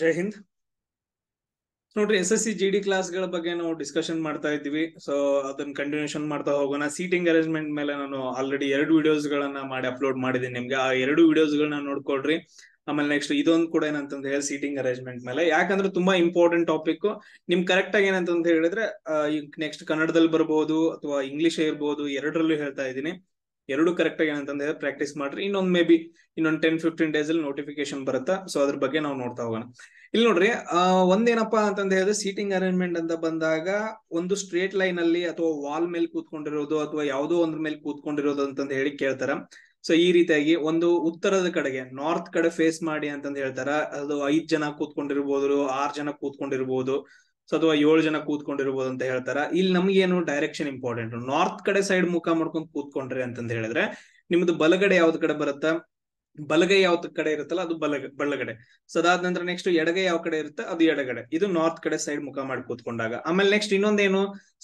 ಜೈ ಹಿಂದ್ ನೋಡ್ರಿ S S C G D ಕ್ಲಾಸ್ಗಳ ಬಗ್ಗೆ ನಾವು ಡಿಸ್ಕಷನ್ ಮಾಡ್ತಾ ಇದ್ದೀವಿ ಸೊ ಅದನ್ನ ಕಂಟಿನ್ಯೂಷನ್ ಮಾಡ್ತಾ ಹೋಗೋಣ ಸೀಟಿಂಗ್ ಅರೇಂಜ್ಮೆಂಟ್ ಮೇಲೆ ನಾನು ಆಲ್ರೆಡಿ ಎರಡು ವಿಡಿಯೋಸ್ ಗಳನ್ನ ಮಾಡಿ ಅಪ್ಲೋಡ್ ಮಾಡಿದ್ದೀನಿ ನಿಮ್ಗೆ ಆ ಎರಡು ವಿಡಿಯೋಸ್ ಗಳನ್ನ ನೋಡ್ಕೊಳ್ರಿ ಆಮೇಲೆ ನೆಕ್ಸ್ಟ್ ಇದೊಂದು ಕೂಡ ಏನಂತ ಹೇಳಿ ಸೀಟಿಂಗ್ ಅರೇಂಜ್ಮೆಂಟ್ ಮೇಲೆ ಯಾಕಂದ್ರೆ ತುಂಬಾ ಇಂಪಾರ್ಟೆಂಟ್ ಟಾಪಿಕ್ ನಿಮ್ ಕರೆಕ್ಟ್ ಆಗಿ ಏನಂತ ಹೇಳಿದ್ರೆ ನೆಕ್ಸ್ಟ್ ಕನ್ನಡದಲ್ಲಿ ಬರಬಹುದು ಅಥವಾ ಇಂಗ್ಲಿಷ್ ಇರ್ಬೋದು ಎರಡರಲ್ಲೂ ಹೇಳ್ತಾ ಇದ್ದೀನಿ ಎರಡು ಕರೆಕ್ಟ್ ಆಗಿ ಏನಂತಂದ್ರೆ ಪ್ರಾಕ್ಟೀಸ್ ಮಾಡ್ರಿ ಇನ್ನೊಂದ್ ಮೇ ಬಿ ಇನ್ನೊಂದ್ ಟೆನ್ ಫಿಫ್ಟೀನ್ ಡೇಸ್ ಅಲ್ಲಿ ನೋಟಿಫಿಕೇಶನ್ ಬರುತ್ತಾ ಸೊ ಅದ್ರ ಬಗ್ಗೆ ನಾವು ನೋಡ್ತಾ ಹೋಗೋಣ ಇಲ್ಲಿ ನೋಡ್ರಿ ಒಂದೇನಪ್ಪಾ ಅಂತಂದ ಹೇಳಿದ್ರೆ ಸೀಟಿಂಗ್ ಅರೇಂಜ್ಮೆಂಟ್ ಅಂತ ಬಂದಾಗ ಒಂದು ಸ್ಟ್ರೇಟ್ ಲೈನ್ ಅಲ್ಲಿ ಅಥವಾ ವಾಲ್ ಮೇಲೆ ಕೂತ್ಕೊಂಡಿರೋದು ಅಥವಾ ಯಾವುದೋ ಒಂದ್ರ ಮೇಲೆ ಕೂತ್ಕೊಂಡಿರೋದು ಅಂತ ಹೇಳಿ ಕೇಳ್ತಾರ ಸೊ ಈ ರೀತಿಯಾಗಿ ಒಂದು ಉತ್ತರದ ಕಡೆಗೆ ನಾರ್ತ್ ಕಡೆ ಫೇಸ್ ಮಾಡಿ ಅಂತಂದು ಹೇಳ್ತಾರ ಅದು ಐದ್ ಜನ ಕೂತ್ಕೊಂಡಿರ್ಬೋದು ಆರ್ ಜನ ಕೂತ್ಕೊಂಡಿರ್ಬೋದು ಸೊ ಅಥವಾ ಏಳು ಜನ ಕೂತ್ಕೊಂಡಿರ್ಬೋದು ಅಂತ ಹೇಳ್ತಾರ ಇಲ್ಲಿ ನಮ್ಗೇನು ಡೈರೆಕ್ಷನ್ ಇಂಪಾರ್ಟೆಂಟ್ ನಾರ್ತ್ ಕಡೆ ಸೈಡ್ ಮುಖ ಮಾಡ್ಕೊಂಡು ಕೂತ್ಕೊಂಡ್ರಿ ಅಂತ ಹೇಳಿದ್ರೆ ನಿಮ್ದು ಬಲಗಡೆ ಯಾವ್ದ್ ಕಡೆ ಬರುತ್ತಾ ಬಲಗೈ ಯಾವ ಕಡೆ ಇರುತ್ತಲ್ಲ ಅದು ಬಲಗ ಬಲಗಡೆ ಸೊ ಅದಾದ ನಂತರ ನೆಕ್ಸ್ಟ್ ಎಡಗೈ ಯಾವ ಕಡೆ ಇರುತ್ತೆ ಅದು ಎಡಗಡೆ ಇದು ನಾರ್ತ್ ಕಡೆ ಸೈಡ್ ಮುಖ ಮಾಡಿ ಕೂತ್ಕೊಂಡಾಗ ಆಮೇಲೆ ನೆಕ್ಸ್ಟ್ ಇನ್ನೊಂದೇನು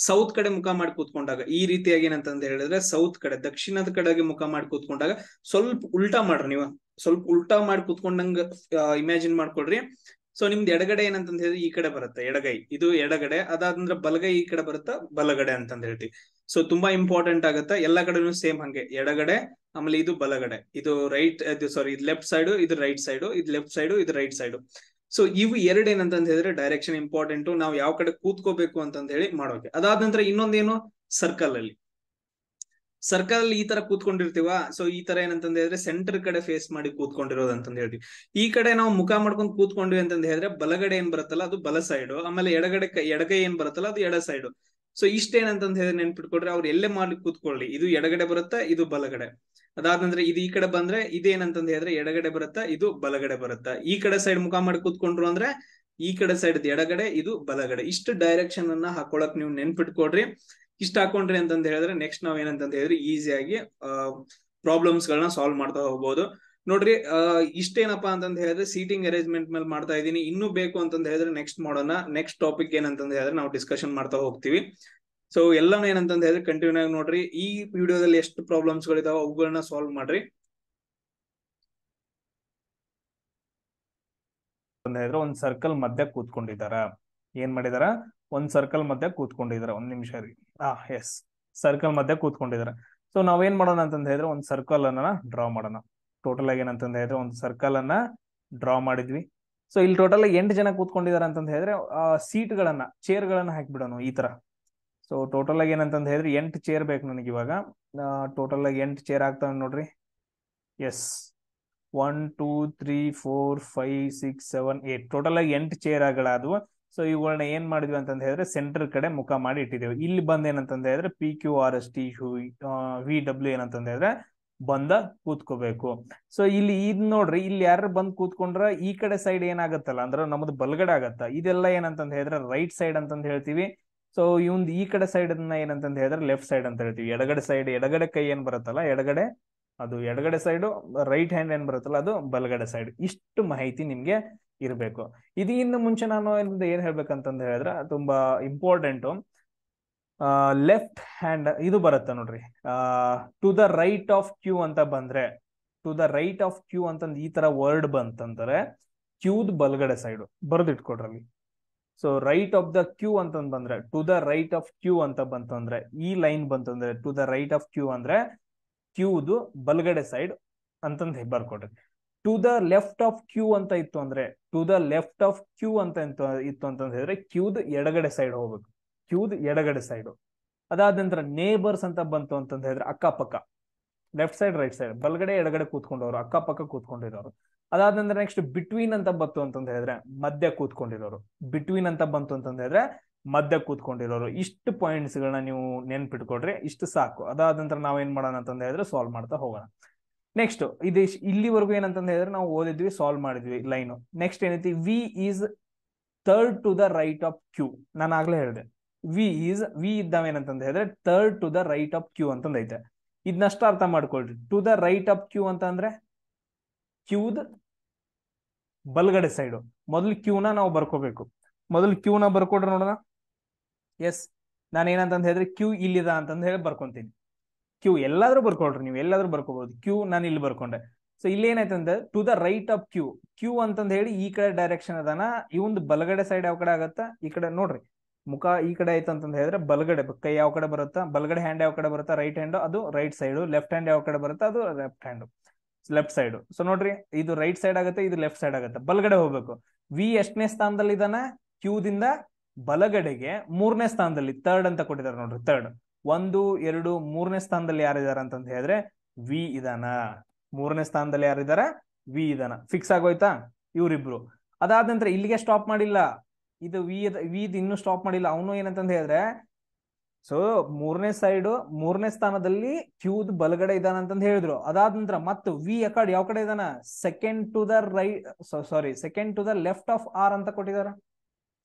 ಸೌತ್ ಕಡೆ ಮುಖ ಮಾಡಿ ಕೂತ್ಕೊಂಡಾಗ ಈ ರೀತಿಯಾಗಿ ಅಂತ ಹೇಳಿದ್ರೆ ಸೌತ್ ಕಡೆ ದಕ್ಷಿಣದ ಕಡೆಗೆ ಮುಖ ಮಾಡಿ ಕೂತ್ಕೊಂಡಾಗ ಸ್ವಲ್ಪ ಉಲ್ಟಾ ಮಾಡ್ರಿ ನೀವು ಸ್ವಲ್ಪ ಉಲ್ಟಾ ಮಾಡಿ ಕೂತ್ಕೊಂಡಂಗ ಇಮ್ಯಾಜಿನ್ ಮಾಡ್ಕೊಡ್ರಿ ಸೊ ನಿಮ್ದು ಎಡಗಡೆ ಏನಂತ ಹೇಳಿದ್ರೆ ಈ ಕಡೆ ಬರುತ್ತೆ ಎಡಗೈ ಇದು ಎಡಗಡೆ ನಂತರ ಬಲಗೈ ಈ ಕಡೆ ಬರುತ್ತಾ ಬಲಗಡೆ ಅಂತ ಹೇಳ್ತೀವಿ ಸೊ ತುಂಬಾ ಇಂಪಾರ್ಟೆಂಟ್ ಆಗುತ್ತೆ ಎಲ್ಲಾ ಕಡೆನು ಸೇಮ್ ಹಂಗೆ ಎಡಗಡೆ ಆಮೇಲೆ ಇದು ಬಲಗಡೆ ಇದು ರೈಟ್ ಸಾರಿ ಇದು ಲೆಫ್ಟ್ ಸೈಡ್ ಇದು ರೈಟ್ ಸೈಡ್ ಇದು ಲೆಫ್ಟ್ ಸೈಡ್ ಇದು ರೈಟ್ ಸೈಡ್ ಸೊ ಇವು ಎರಡು ಏನಂತ ಹೇಳಿದ್ರೆ ಡೈರೆಕ್ಷನ್ ಇಂಪಾರ್ಟೆಂಟ್ ನಾವು ಯಾವ ಕಡೆ ಕೂತ್ಕೋಬೇಕು ಅಂತಂದ ಹೇಳಿ ಮಾಡೋಕೆ ಅದಾದ ನಂತರ ಇನ್ನೊಂದೇನು ಸರ್ಕಲ್ ಅಲ್ಲಿ ಸರ್ಕಲ್ ಅಲ್ಲಿ ಈ ತರ ಕೂತ್ಕೊಂಡಿರ್ತೀವ ಸೊ ಈ ತರ ಏನಂತಂದ ಹೇಳಿದ್ರೆ ಸೆಂಟರ್ ಕಡೆ ಫೇಸ್ ಮಾಡಿ ಕೂತ್ಕೊಂಡಿರೋದು ಅಂತಂದ ಹೇಳ್ತೀವಿ ಈ ಕಡೆ ನಾವು ಮುಖ ಮಾಡ್ಕೊಂಡು ಕೂತ್ಕೊಂಡ್ವಿ ಅಂತಂದ ಹೇಳಿದ್ರೆ ಬಲಗಡೆ ಏನ್ ಬರುತ್ತಲ್ಲ ಅದು ಬಲ ಸೈಡ್ ಆಮೇಲೆ ಎಡಗಡೆ ಎಡಗೈ ಏನ್ ಬರುತ್ತಲ್ಲ ಅದು ಎಡ ಸೈಡು ಸೊ ಇಷ್ಟೇನಂತಂದ ಹೇಳಿದ್ರೆ ನೆನ್ಪಿಟ್ಕೊಡ್ರಿ ಅವ್ರು ಎಲ್ಲೇ ಮಾಡಿ ಕೂತ್ಕೊಳ್ಳಿ ಇದು ಎಡಗಡೆ ಬರುತ್ತಾ ಇದು ಬಲಗಡೆ ಅದಾದ ನಂತರ ಇದು ಈ ಕಡೆ ಬಂದ್ರೆ ಇದೇನಂತಂದ ಹೇಳಿದ್ರೆ ಎಡಗಡೆ ಬರುತ್ತಾ ಇದು ಬಲಗಡೆ ಬರುತ್ತಾ ಈ ಕಡೆ ಸೈಡ್ ಮುಖ ಮಾಡಿ ಕೂತ್ಕೊಂಡ್ರು ಅಂದ್ರೆ ಈ ಕಡೆ ಸೈಡ್ ಎಡಗಡೆ ಇದು ಬಲಗಡೆ ಇಷ್ಟು ಡೈರೆಕ್ಷನ್ ಅನ್ನ ಹಾಕೊಳಕ್ ನೀವು ನೆನ್ಪಿಟ್ಕೊಡ್ರಿ ಇಷ್ಟ ಹಾಕೊಂಡ್ರಿ ಅಂತಂದ ಹೇಳಿದ್ರೆ ನೆಕ್ಸ್ಟ್ ನಾವ್ ಏನಂತಂದ ಹೇಳಿದ್ರೆ ಈಸಿಯಾಗಿ ಪ್ರಾಬ್ಲಮ್ಸ್ ಗಳನ್ನ ಸಾಲ್ವ್ ಮಾಡ್ತಾ ಹೋಗ್ಬೋದು ನೋಡ್ರಿ ಇಷ್ಟೇನಪ್ಪಾ ಅಂತಂದ ಹೇಳಿದ್ರೆ ಸೀಟಿಂಗ್ ಅರೇಂಜ್ಮೆಂಟ್ ಮೇಲೆ ಮಾಡ್ತಾ ಇದೀನಿ ಇನ್ನೂ ಬೇಕು ಅಂತಂದ ಹೇಳಿದ್ರೆ ನೆಕ್ಸ್ಟ್ ಮಾಡೋಣ ನೆಕ್ಸ್ಟ್ ಟಾಪಿಕ್ ಏನಂತ ಹೇಳಿದ್ರೆ ನಾವು ಡಿಸ್ಕಷನ್ ಮಾಡ್ತಾ ಹೋಗ್ತೀವಿ ಸೊ ಎಲ್ಲಾನು ಏನಂತ ಹೇಳಿದ್ರೆ ಕಂಟಿನ್ಯೂ ಆಗಿ ನೋಡ್ರಿ ಈ ವಿಡಿಯೋದಲ್ಲಿ ಎಷ್ಟು ಪ್ರಾಬ್ಲಮ್ಸ್ ಗಳಿದಾವೆ ಅವುಗಳನ್ನ ಸಾಲ್ವ್ ಮಾಡ್ರಿ ಒಂದ್ ಸರ್ಕಲ್ ಮಧ್ಯ ಕೂತ್ಕೊಂಡಿದಾರ ಏನ್ ಮಾಡಿದಾರ ಒಂದ್ ಸರ್ಕಲ್ ಮಧ್ಯ ಕೂತ್ಕೊಂಡಿದ್ದಾರೆ ಒಂದ್ ನಿಮಿಷ ರೀ ಹಾ ಎಸ್ ಸರ್ಕಲ್ ಮಧ್ಯ ಕೂತ್ಕೊಂಡಿದ್ದಾರೆ ಸೊ ನಾವೇನ್ ಮಾಡೋಣ ಅಂತಂದ ಹೇಳಿದ್ರೆ ಒಂದ್ ಸರ್ಕಲ್ ಅನ್ನ ಡ್ರಾ ಮಾಡೋಣ ಟೋಟಲ್ ಆಗಿ ಏನಂತ ಹೇಳಿದ್ರೆ ಒಂದ್ ಸರ್ಕಲ್ ಅನ್ನ ಡ್ರಾ ಮಾಡಿದ್ವಿ ಸೊ ಇಲ್ಲಿ ಟೋಟಲ್ ಎಂಟು ಜನ ಕೂತ್ಕೊಂಡಿದಾರೆ ಅಂತಂದ ಹೇಳಿದ್ರೆ ಸೀಟ್ ಗಳನ್ನ ಚೇರ್ ಗಳನ್ನ ಹಾಕ್ಬಿಡೋಣ ಈ ತರ ಸೊ ಟೋಟಲ್ ಆಗಿ ಏನಂತ ಹೇಳಿದ್ರೆ ಎಂಟು ಚೇರ್ ಬೇಕು ನನಗೆ ಇವಾಗ ಟೋಟಲ್ ಆಗಿ ಎಂಟು ಚೇರ್ ಆಗ್ತಾವ ನೋಡ್ರಿ yes one two three four five six seven eight total ಆಗಿ ಎಂಟು ಚೇರ್ಗಳಾದವು ಸೊ ಇವುಗಳನ್ನ ಏನ್ ಮಾಡಿದ್ವಿ ಅಂತ ಹೇಳಿದ್ರೆ ಸೆಂಟರ್ ಕಡೆ ಮುಖ ಮಾಡಿ ಇಟ್ಟಿದ್ದೇವೆ ಇಲ್ಲಿ ಬಂದ ಏನಂತ ಹೇಳಿದ್ರೆ P Q R S T V W ಏನಂತ ಹೇಳಿದ್ರೆ ಬಂದ ಕೂತ್ಕೋಬೇಕು ಸೊ ಇಲ್ಲಿ ಇದ್ ನೋಡ್ರಿ ಇಲ್ಲಿ ಯಾರು ಬಂದ್ ಕೂತ್ಕೊಂಡ್ರ ಈ ಕಡೆ ಸೈಡ್ ಏನಾಗತ್ತಲ್ಲ ಅಂದ್ರೆ ನಮ್ದು ಬಲ್ಗಡೆ ಆಗತ್ತ ಇದೆಲ್ಲ ಏನಂತ ಹೇಳಿದ್ರೆ ರೈಟ್ ಸೈಡ್ ಅಂತಂದ್ ಹೇಳ್ತೀವಿ ಸೊ ಇವಂದ್ ಈ ಕಡೆ ಸೈಡ್ ಅನ್ನ ಹೇಳಿದ್ರೆ ಲೆಫ್ಟ್ ಸೈಡ್ ಅಂತ ಹೇಳ್ತೀವಿ ಎಡಗಡೆ ಸೈಡ್ ಎಡಗಡೆ ಕೈ ಏನ್ ಬರುತ್ತಲ್ಲ ಎಡಗಡೆ ಅದು ಎಡಗಡೆ ಸೈಡು ರೈಟ್ ಹ್ಯಾಂಡ್ ಏನ್ ಬರುತ್ತಲ್ಲ ಅದು ಬಲಗಡೆ ಸೈಡ್ ಇಷ್ಟು ಮಾಹಿತಿ ನಿಮ್ಗೆ ಇರಬೇಕು ಇನ್ನು ಮುಂಚೆ ನಾನು ಏನ್ ಹೇಳ್ಬೇಕಂತಂದು ಹೇಳಿದ್ರೆ ತುಂಬಾ ಇಂಪಾರ್ಟೆಂಟು ಲೆಫ್ಟ್ ಹ್ಯಾಂಡ್ ಇದು ಬರುತ್ತೆ ನೋಡ್ರಿ to the right of Q ಅಂತ ಬಂದ್ರೆ to the right of Q ಅಂತ ಈ ತರ ವರ್ಡ್ ಬಂತಂದ್ರೆ ಕ್ಯೂದ್ ಬಲ್ಗಡೆ ಸೈಡ್ ಬರೆದಿಟ್ಕೊಡ್ರಲ್ಲಿ so right of the Q ಅಂತ ಬಂದ್ರೆ to the right of Q ಅಂತ ಬಂತಂದ್ರೆ ಈ ಲೈನ್ ಬಂತಂದ್ರೆ to the right of Q ಅಂದ್ರೆ ಕ್ಯೂದು ಬಲ್ಗಡೆ ಸೈಡ್ ಅಂತಂದ್ ಬರ್ಕೊಡ್ರಿ to the left of Q ಅಂತ ಇತ್ತು ಅಂದ್ರೆ to the left of Q ಅಂತ ಇತ್ತು ಅಂತ ಹೇಳಿದ್ರೆ ಕ್ಯೂದ್ ಎಡಗಡೆ ಸೈಡ್ ಹೋಗ್ಬೇಕು ಕ್ಯೂದ್ ಎಡಗಡೆ ಸೈಡ್ ಅದಾದ ನಂತರ ನೇಬರ್ಸ್ ಅಂತ ಬಂತು ಅಂತ ಹೇಳಿದ್ರೆ ಅಕ್ಕಪಕ್ಕ ಲೆಫ್ಟ್ ಸೈಡ್ ರೈಟ್ ಸೈಡ್ ಬಲಗಡೆ ಎಡಗಡೆ ಕೂತ್ಕೊಂಡವರು ಅಕ್ಕಪಕ್ಕ ಕೂತ್ಕೊಂಡಿರೋರು ಅದಾದ ನಂತರ ನೆಕ್ಸ್ಟ್ ಬಿಟ್ವೀನ್ ಅಂತ ಬಂತು ಅಂತ ಹೇಳಿದ್ರೆ ಮಧ್ಯ ಕೂತ್ಕೊಂಡಿರೋರು ಬಿಟ್ವೀನ್ ಅಂತ ಬಂತು ಅಂತಂದ್ರೆ ಹೇಳಿದ್ರೆ ಮಧ್ಯ ಕೂತ್ಕೊಂಡಿರೋರು ಇಷ್ಟು ಪಾಯಿಂಟ್ಸ್ ಗಳನ್ನ ನೀವು ನೆನ್ಪಿಟ್ಕೊಡ್ರಿ ಇಷ್ಟು ಸಾಕು ಅದಾದ ನಂತರ ನಾವೇನ್ ಮಾಡೋಣ ಅಂತಂದ್ರೆ ಹೇಳಿದ್ರೆ ಸಾಲ್ವ್ ಮಾಡ್ತಾ ಹೋಗೋಣ ನೆಕ್ಸ್ಟ್ ಇದು ಇಲ್ಲಿವರೆಗೂ ಏನಂತಂದು ಹೇಳಿದ್ರೆ ನಾವು ಓದಿದ್ವಿ ಸಾಲ್ವ್ ಮಾಡಿದ್ವಿ ಲೈನ್ ನೆಕ್ಸ್ಟ್ ಏನೈತಿ V is third to the right of Q ನಾನು ಆಗ್ಲೇ ಹೇಳಿದೆ ವಿ ಈಸ್ ವಿ ಇದ್ದಾವ ಹೇಳಿದ್ರೆ third to the right of Q ಅಂತಂದೈತೆ ಇದನ್ನಷ್ಟ ಅರ್ಥ ಮಾಡ್ಕೊಳ್ರಿ to the right of Q ಅಂತ ಅಂದ್ರೆ ಕ್ಯೂದ ಬಲ್ಗಡೆ ಸೈಡು ಮೊದಲು ಕ್ಯೂನ ನಾವು ಬರ್ಕೋಬೇಕು ಮೊದಲು ಕ್ಯೂನ ಬರ್ಕೊಡ್ರಿ ನೋಡೋಣ ಎಸ್ ನಾನು ಏನಂತಂದು ಹೇಳಿದ್ರೆ ಕ್ಯೂ ಇಲ್ಲಿದೆ ಅಂತಂದು ಹೇಳಿ ಬರ್ಕೊಂತೀನಿ ಕ್ಯೂ ಎಲ್ಲಾದ್ರೂ ಬರ್ಕೊಳ್ರಿ ನೀವು ಎಲ್ಲಾದ್ರೂ ಬರ್ಕೋಬಹುದು ಕ್ಯೂ ನಾನು ಇಲ್ಲಿ ಬರ್ಕೊಂಡೆ ಸೊ ಇಲ್ಲಿ ಏನಾಯ್ತಂದ್ರೆ to the right of Q Q ಅಂತಂದ ಹೇಳಿ ಈ ಕಡೆ ಡೈರೆಕ್ಷನ್ ಅದಾನ ಒಂದು ಬಲಗಡೆ ಸೈಡ್ ಯಾವ ಕಡೆ ಆಗತ್ತಾ ಈ ಕಡೆ ನೋಡ್ರಿ ಮುಖ ಈ ಕಡೆ ಆಯ್ತು ಹೇಳಿದ್ರೆ ಬಲಗಡೆ ಕೈ ಯಾವ ಕಡೆ ಬರುತ್ತಾ ಬಲಗಡೆ ಹ್ಯಾಂಡ್ ಯಾವ ಕಡೆ ಬರುತ್ತಾ ರೈಟ್ ಹ್ಯಾಂಡ್ ಅದು ರೈಟ್ ಸೈಡ್ ಲೆಫ್ಟ್ ಹ್ಯಾಂಡ್ ಯಾವ ಕಡೆ ಬರುತ್ತಾ ಅದು left hand left side so ನೋಡ್ರಿ ಇದು ರೈಟ್ ಸೈಡ್ ಆಗುತ್ತೆ ಇದು ಲೆಫ್ಟ್ ಸೈಡ್ ಆಗುತ್ತೆ ಬಲಗಡೆ ಹೋಗ್ಬೇಕು ವಿ ಎಷ್ಟನೇ ಸ್ಥಾನದಲ್ಲಿ ಇದಾನ ದಿಂದ ಬಲಗಡೆಗೆ ಮೂರನೇ ಸ್ಥಾನದಲ್ಲಿ ತರ್ಡ್ ಅಂತ ಕೊಟ್ಟಿದ್ದಾರೆ ನೋಡ್ರಿ ತರ್ಡ್ ಒಂದು ಎರಡು ಮೂರನೇ ಸ್ಥಾನದಲ್ಲಿ ಯಾರಿದ್ದಾರೆ ಅಂತಂತ ಹೇಳಿದ್ರೆ ವಿ ಇದಾನ ಮೂರನೇ ಸ್ಥಾನದಲ್ಲಿ ಯಾರಿದ್ದಾರೆ ವಿ ಇದಾನ ಫಿಕ್ಸ್ ಆಗೋಯ್ತಾ ಇವರಿಬ್ರು ಅದಾದ ನಂತರ ಇಲ್ಲಿಗೆ ಸ್ಟಾಪ್ ಮಾಡಿಲ್ಲ ಇದು ವಿ ವಿ ಇನ್ನೂ ಸ್ಟಾಪ್ ಮಾಡಿಲ್ಲ ಅವನು ಏನಂತ ಹೇಳಿದ್ರೆ ಸೊ ಮೂರನೇ ಸೈಡ್ ಮೂರನೇ ಸ್ಥಾನದಲ್ಲಿ ಕ್ಯೂದ್ ಬಲಗಡೆ ಇದಾನ ಅಂತಂದ್ ಹೇಳಿದ್ರು ಅದಾದ ನಂತರ ಮತ್ತು ವಿ ಅಕಾರ್ಡ್ ಯಾವ ಕಡೆ ಇದಾನ second to the right sorry second to the left of R ಅಂತ ಕೊಟ್ಟಿದಾರ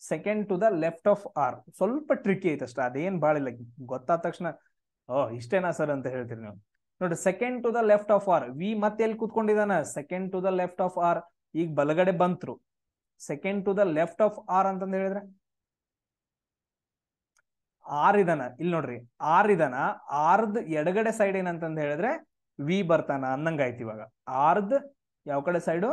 second to the left of R ಸ್ವಲ್ಪ ಟ್ರಿಕಿ ಐತೆ ಅಷ್ಟೇ ಅದೇನ್ ಭಾಳ ಇಲ್ಲ ಗೊತ್ತಾದ ತಕ್ಷಣ ಓ ಇಷ್ಟೇನಾ ಸರ್ ಅಂತ ಹೇಳ್ತೀರಿ ನೀವು ನೋಡಿ second to the left of R V ಮತ್ತೆ ಎಲ್ಲಿ ಕೂತ್ಕೊಂಡಿದ್ದಾನ second to the left of R ಈಗ ಬಲಗಡೆ ಬಂತರು second to the left of R ಅಂತಂದು ಹೇಳಿದ್ರೆ ಆರ್ ಇದಾನ ಇಲ್ಲಿ ನೋಡ್ರಿ ಆರ್ ಇದಾನ ಆರ್ದ್ ಎಡಗಡೆ ಸೈಡ್ ಏನಂತಂದು ಹೇಳಿದ್ರೆ ವಿ ಬರ್ತಾನ ಅನ್ನಂಗಾಯ್ತು ಇವಾಗ ಆರ್ದ್ ಯಾವ ಕಡೆ ಸೈಡು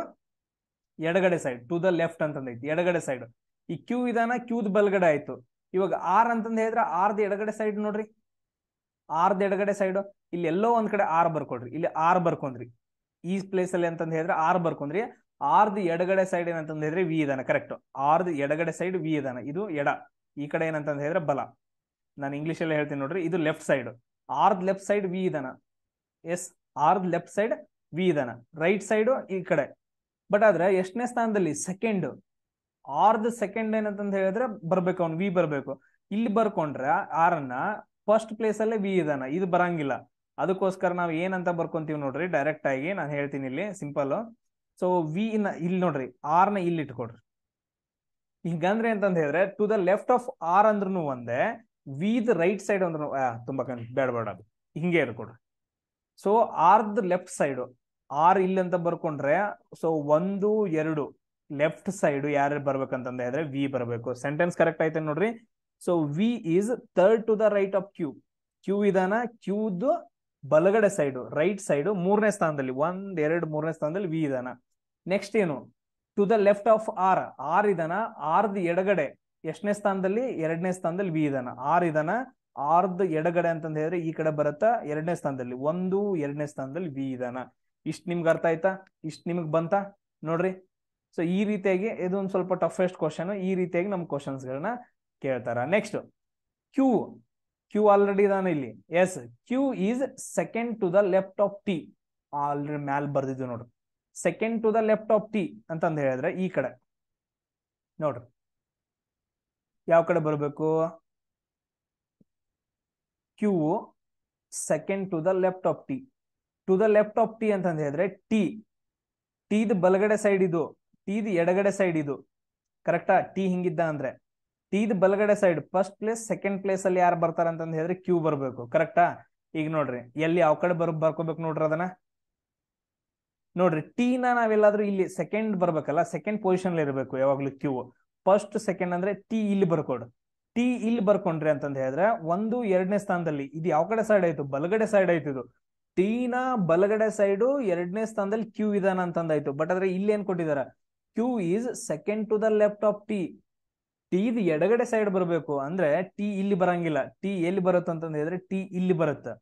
ಎಡಗಡೆ ಸೈಡ್ ಟು ದ ಲೆಫ್ಟ್ ಅಂತಂದೈತಿ ಎಡಗಡೆ ಸೈಡ್ ಈ ಕ್ಯೂ ವಿಧಾನ ಕ್ಯೂದ್ ಬಲ್ಗಡೆ ಆಯ್ತು ಇವಾಗ ಆರ್ ಅಂತಂದು ಹೇಳಿದ್ರೆ ಆರ್ದ ಎಡಗಡೆ ಸೈಡ್ ನೋಡ್ರಿ ಆರ್ದ ಎಡಗಡೆ ಸೈಡ್ ಇಲ್ಲಿ ಎಲ್ಲೋ ಒಂದ್ ಕಡೆ ಆರ್ ಬರ್ಕೊಡ್ರಿ ಇಲ್ಲಿ ಆರ್ ಬರ್ಕೊಂಡ್ರಿ ಈ ಪ್ಲೇಸ್ ಅಲ್ಲಿ ಅಂತಂದು ಹೇಳಿದ್ರೆ ಆರ್ ಬರ್ಕೊಂಡ್ರಿ ಆರ್ದ ಎಡಗಡೆ ಸೈಡ್ ಏನಂತಂದು ಹೇಳಿದ್ರೆ ವಿ ಇದಾನ ಕರೆಕ್ಟ್ ಆರ್ದ ಎಡಗಡೆ ಸೈಡ್ ವಿ ಇದಾನ ಇದು ಎಡ ಈ ಕಡೆ ಏನಂತಂದು ಹೇಳಿದ್ರೆ ಬಲ ನಾನು ಇಂಗ್ಲಿಷ್ ಅಲ್ಲಿ ಹೇಳ್ತೀನಿ ನೋಡ್ರಿ ಇದು ಲೆಫ್ಟ್ ಸೈಡ್ ಆರ್ದ್ ಲೆಫ್ಟ್ ಸೈಡ್ ವಿ ಇದಾನ ಎಸ್ ಆರ್ದ್ ಲೆಫ್ಟ್ ಸೈಡ್ ವಿ ಇದಾನ ರೈಟ್ ಸೈಡ್ ಈ ಕಡೆ ಬಟ್ ಆದ್ರೆ ಎಷ್ಟನೇ ಸ್ಥಾನದಲ್ಲಿ ಸೆಕೆಂಡ್ ಆರ್ ದ ಸೆಕೆಂಡ್ ಏನಂತಂದ್ ಹೇಳಿದ್ರೆ ಬರ್ಬೇಕು ಅವ್ನು ವಿ ಬರ್ಬೇಕು ಇಲ್ಲಿ ಬರ್ಕೊಂಡ್ರೆ ಆರ್ ಅನ್ನ ಫಸ್ಟ್ ಪ್ಲೇಸ್ ಅಲ್ಲೇ ವಿ ಇದಾನ ಇದು ಬರಂಗಿಲ್ಲ ಅದಕ್ಕೋಸ್ಕರ ನಾವು ಏನಂತ ಬರ್ಕೊಂತೀವಿ ನೋಡ್ರಿ ಡೈರೆಕ್ಟ್ ಆಗಿ ನಾನು ಹೇಳ್ತೀನಿ ಇಲ್ಲಿ ಸಿಂಪಲ್ ಸೊ ವಿ ನ ಇಲ್ಲಿ ನೋಡ್ರಿ ಆರ್ ನ ಇಲ್ಲಿ ಇಟ್ಕೊಡ್ರಿ ಹಿಂಗಂದ್ರೆ ಅಂತಂದ ಹೇಳಿದ್ರೆ to the left of R ಅಂದ್ರೂ ಒಂದೇ ವಿ ದ ರೈಟ್ ಸೈಡ್ ಅಂದ್ರೂ ತುಂಬಾ ಕಣ್ ಬೇಡ ಬೇಡ ಅದು ಹಿಂಗೆ ಇಟ್ಕೊಡ್ರಿ so R the left side R ಇಲ್ಲಿ ಅಂತ ಬರ್ಕೊಂಡ್ರೆ ಸೊ ಒಂದು ಎರಡು ಲೆಫ್ಟ್ ಸೈಡ್ ಯಾರು ಬರ್ಬೇಕಂತಂದ ಹೇಳಿದ್ರೆ ವಿ ಬರಬೇಕು ಸೆಂಟೆನ್ಸ್ ಕರೆಕ್ಟ್ ಐತೆ ನೋಡ್ರಿ so V is third to the right of Q Q ಇದಾನ ಕ್ಯೂದು ಬಲಗಡೆ ಸೈಡ್ ರೈಟ್ ಸೈಡ್ ಮೂರನೇ ಸ್ಥಾನದಲ್ಲಿ ಒಂದ್ ಎರಡ್ ಮೂರನೇ ಸ್ಥಾನದಲ್ಲಿ ವಿ ಇದಾನ ನೆಕ್ಸ್ಟ್ ಏನು to the left of R R ಇದಾನ ದ ಎಡಗಡೆ ಎಷ್ಟನೇ ಸ್ಥಾನದಲ್ಲಿ ಎರಡನೇ ಸ್ಥಾನದಲ್ಲಿ ವಿ ಇದಾನ ಆರ್ ಇದಾನ ಆರ್ದ ಎಡಗಡೆ ಅಂತಂದ ಹೇಳಿದ್ರೆ ಈ ಕಡೆ ಬರುತ್ತಾ ಎರಡನೇ ಸ್ಥಾನದಲ್ಲಿ ಒಂದು ಎರಡನೇ ಸ್ಥಾನದಲ್ಲಿ ವಿ ಇದಾನ ಇಷ್ಟ ನಿಮ್ಗೆ ಅರ್ಥ ಆಯ್ತಾ ಇಷ್ಟ್ ನಿಮಗ್ ಬಂತ ನೋಡ್ರಿ ಸೊ ಈ ರೀತಿಯಾಗಿ ಇದೊಂದು ಸ್ವಲ್ಪ ಟಫೆಸ್ಟ್ ಕ್ವಶನ್ ಈ ರೀತಿಯಾಗಿ ನಮ್ಮ ಕ್ವಶನ್ಸ್ಗಳನ್ನ ಕೇಳ್ತಾರ ನೆಕ್ಸ್ಟ್ ಕ್ಯೂ ಕ್ಯೂ ಆಲ್ರೆಡಿ ಇದಾನೆ ಇಲ್ಲಿ yes Q is second to the left of T already ಮ್ಯಾಲ್ ಬರ್ದಿದ್ವಿ ನೋಡ್ರಿ second to the left of T ಅಂತ ಹೇಳಿದ್ರೆ ಈ ಕಡೆ ನೋಡ್ರಿ ಯಾವ ಕಡೆ ಬರಬೇಕು Q second to the left of T to the left of T ಅಂತಂದ್ರೆ ಹೇಳಿದ್ರೆ ಟಿ ಟಿದ ಬಲಗಡೆ ಸೈಡ್ ಇದು ಟೀದ್ ಎಡಗಡೆ ಸೈಡ್ ಇದು ಕರೆಕ್ಟಾ ಟಿ ಹಿಂಗಿದ್ದ ಅಂದ್ರೆ ಟೀದ್ ಬಲಗಡೆ side first place second place ಅಲ್ಲಿ ಯಾರು ಬರ್ತಾರೆ ಅಂತಂದ್ ಹೇಳಿದ್ರೆ ಕ್ಯೂ ಬರ್ಬೇಕು ಕರೆಕ್ಟಾ ಈಗ ನೋಡ್ರಿ ಎಲ್ಲಿ ಯಾವ ಕಡೆ ಬರ್ ಬರ್ಕೋಬೇಕು ನೋಡ್ರಿ ಅದನ್ನ ನೋಡ್ರಿ ಟಿ ನ ನಾವೆಲ್ಲಾದ್ರೂ ಇಲ್ಲಿ ಸೆಕೆಂಡ್ ಬರ್ಬೇಕಲ್ಲ ಸೆಕೆಂಡ್ ಪೊಸಿಷನ್ ಇರಬೇಕು ಯಾವಾಗ್ಲೂ ಕ್ಯೂ ಫಸ್ಟ್ ಸೆಕೆಂಡ್ ಅಂದ್ರೆ ಟಿ ಇಲ್ಲಿ ಬರ್ಕೊಡು ಟಿ ಇಲ್ಲಿ ಬರ್ಕೊಂಡ್ರಿ ಅಂತಂದ ಹೇಳಿದ್ರೆ ಒಂದು ಎರಡನೇ ಸ್ಥಾನದಲ್ಲಿ ಇದು ಯಾವ ಕಡೆ ಸೈಡ್ ಆಯ್ತು ಬಲಗಡೆ ಸೈಡ್ ಆಯ್ತು ಇದು ಟಿ ನ ಬಲಗಡೆ ಸೈಡು ಎರಡನೇ ಸ್ಥಾನದಲ್ಲಿ ಕ್ಯೂ ಇದಾನ ಅಂತಂದಾಯ್ತು ಬಟ್ ಆದ್ರೆ ಇಲ್ಲಿ ಏನ್ ಕೊಟ್ಟಿದ್ದಾರೆ Q is second to the left of T T ಇದು ಎಡಗಡೆ ಸೈಡ್ ಬರಬೇಕು ಅಂದ್ರೆ ಟಿ ಇಲ್ಲಿ ಬರಂಗಿಲ್ಲ ಟಿ ಎಲ್ಲಿ ಬರುತ್ತೆ ಅಂತಂದ್ರೆ ಹೇಳಿದ್ರೆ ಟಿ ಇಲ್ಲಿ ಬರುತ್ತೆ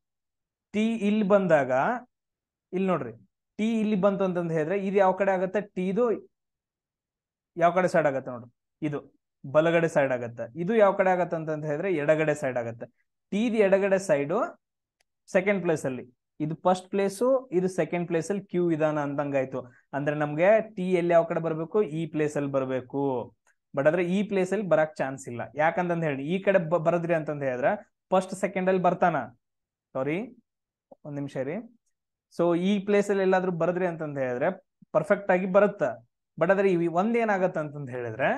ಟಿ ಇಲ್ಲಿ ಬಂದಾಗ ಇಲ್ಲಿ ನೋಡ್ರಿ ಟಿ ಇಲ್ಲಿ ಬಂತು ಅಂತಂದ ಹೇಳಿದ್ರೆ ಇದು ಯಾವ ಕಡೆ ಆಗತ್ತೆ ಇದು ಯಾವ ಕಡೆ ಸೈಡ್ ಆಗತ್ತೆ ನೋಡ್ರಿ ಇದು ಬಲಗಡೆ ಸೈಡ್ ಆಗತ್ತೆ ಇದು ಯಾವ ಕಡೆ ಆಗತ್ತೆ ಅಂತ ಹೇಳಿದ್ರೆ ಎಡಗಡೆ ಸೈಡ್ ಆಗತ್ತೆ ದಿ ಎಡಗಡೆ ಸೈಡು ಸೆಕೆಂಡ್ ಪ್ಲೇಸ್ ಅಲ್ಲಿ ಇದು ಫಸ್ಟ್ ಪ್ಲೇಸು ಇದು ಸೆಕೆಂಡ್ ಪ್ಲೇಸ್ ಅಲ್ಲಿ ಕ್ಯೂ ವಿಧಾನ ಅಂತಂಗಾಯ್ತು ಅಂದ್ರೆ ನಮ್ಗೆ ಟಿ ಎಲ್ಲಿ ಯಾವ ಕಡೆ ಬರಬೇಕು ಈ ಪ್ಲೇಸ್ ಅಲ್ಲಿ ಬರಬೇಕು ಬಟ್ ಆದ್ರೆ ಈ ಪ್ಲೇಸ್ ಅಲ್ಲಿ ಬರಕ್ ಚಾನ್ಸ್ ಇಲ್ಲ ಯಾಕಂತಂದ್ ಹೇಳಿ ಈ ಕಡೆ ಬರದ್ರಿ ಅಂತಂದ್ ಹೇಳಿದ್ರೆ ಫಸ್ಟ್ ಸೆಕೆಂಡ್ ಅಲ್ಲಿ ಬರ್ತಾನ ಸಾರಿ ಒಂದ್ ನಿಮಿಷ ರೀ ಸೊ ಈ ಪ್ಲೇಸ್ ಅಲ್ಲಿ ಎಲ್ಲಾದ್ರೂ ಬರದ್ರಿ ಅಂತಂದ್ ಹೇಳಿದ್ರೆ ಪರ್ಫೆಕ್ಟ್ ಆಗಿ ಬರುತ್ತ ಬಟ್ ಆದ್ರೆ ಇವ್ ಏನಾಗತ್ತ ಅಂತಂದ್ ಹೇಳಿದ್ರೆ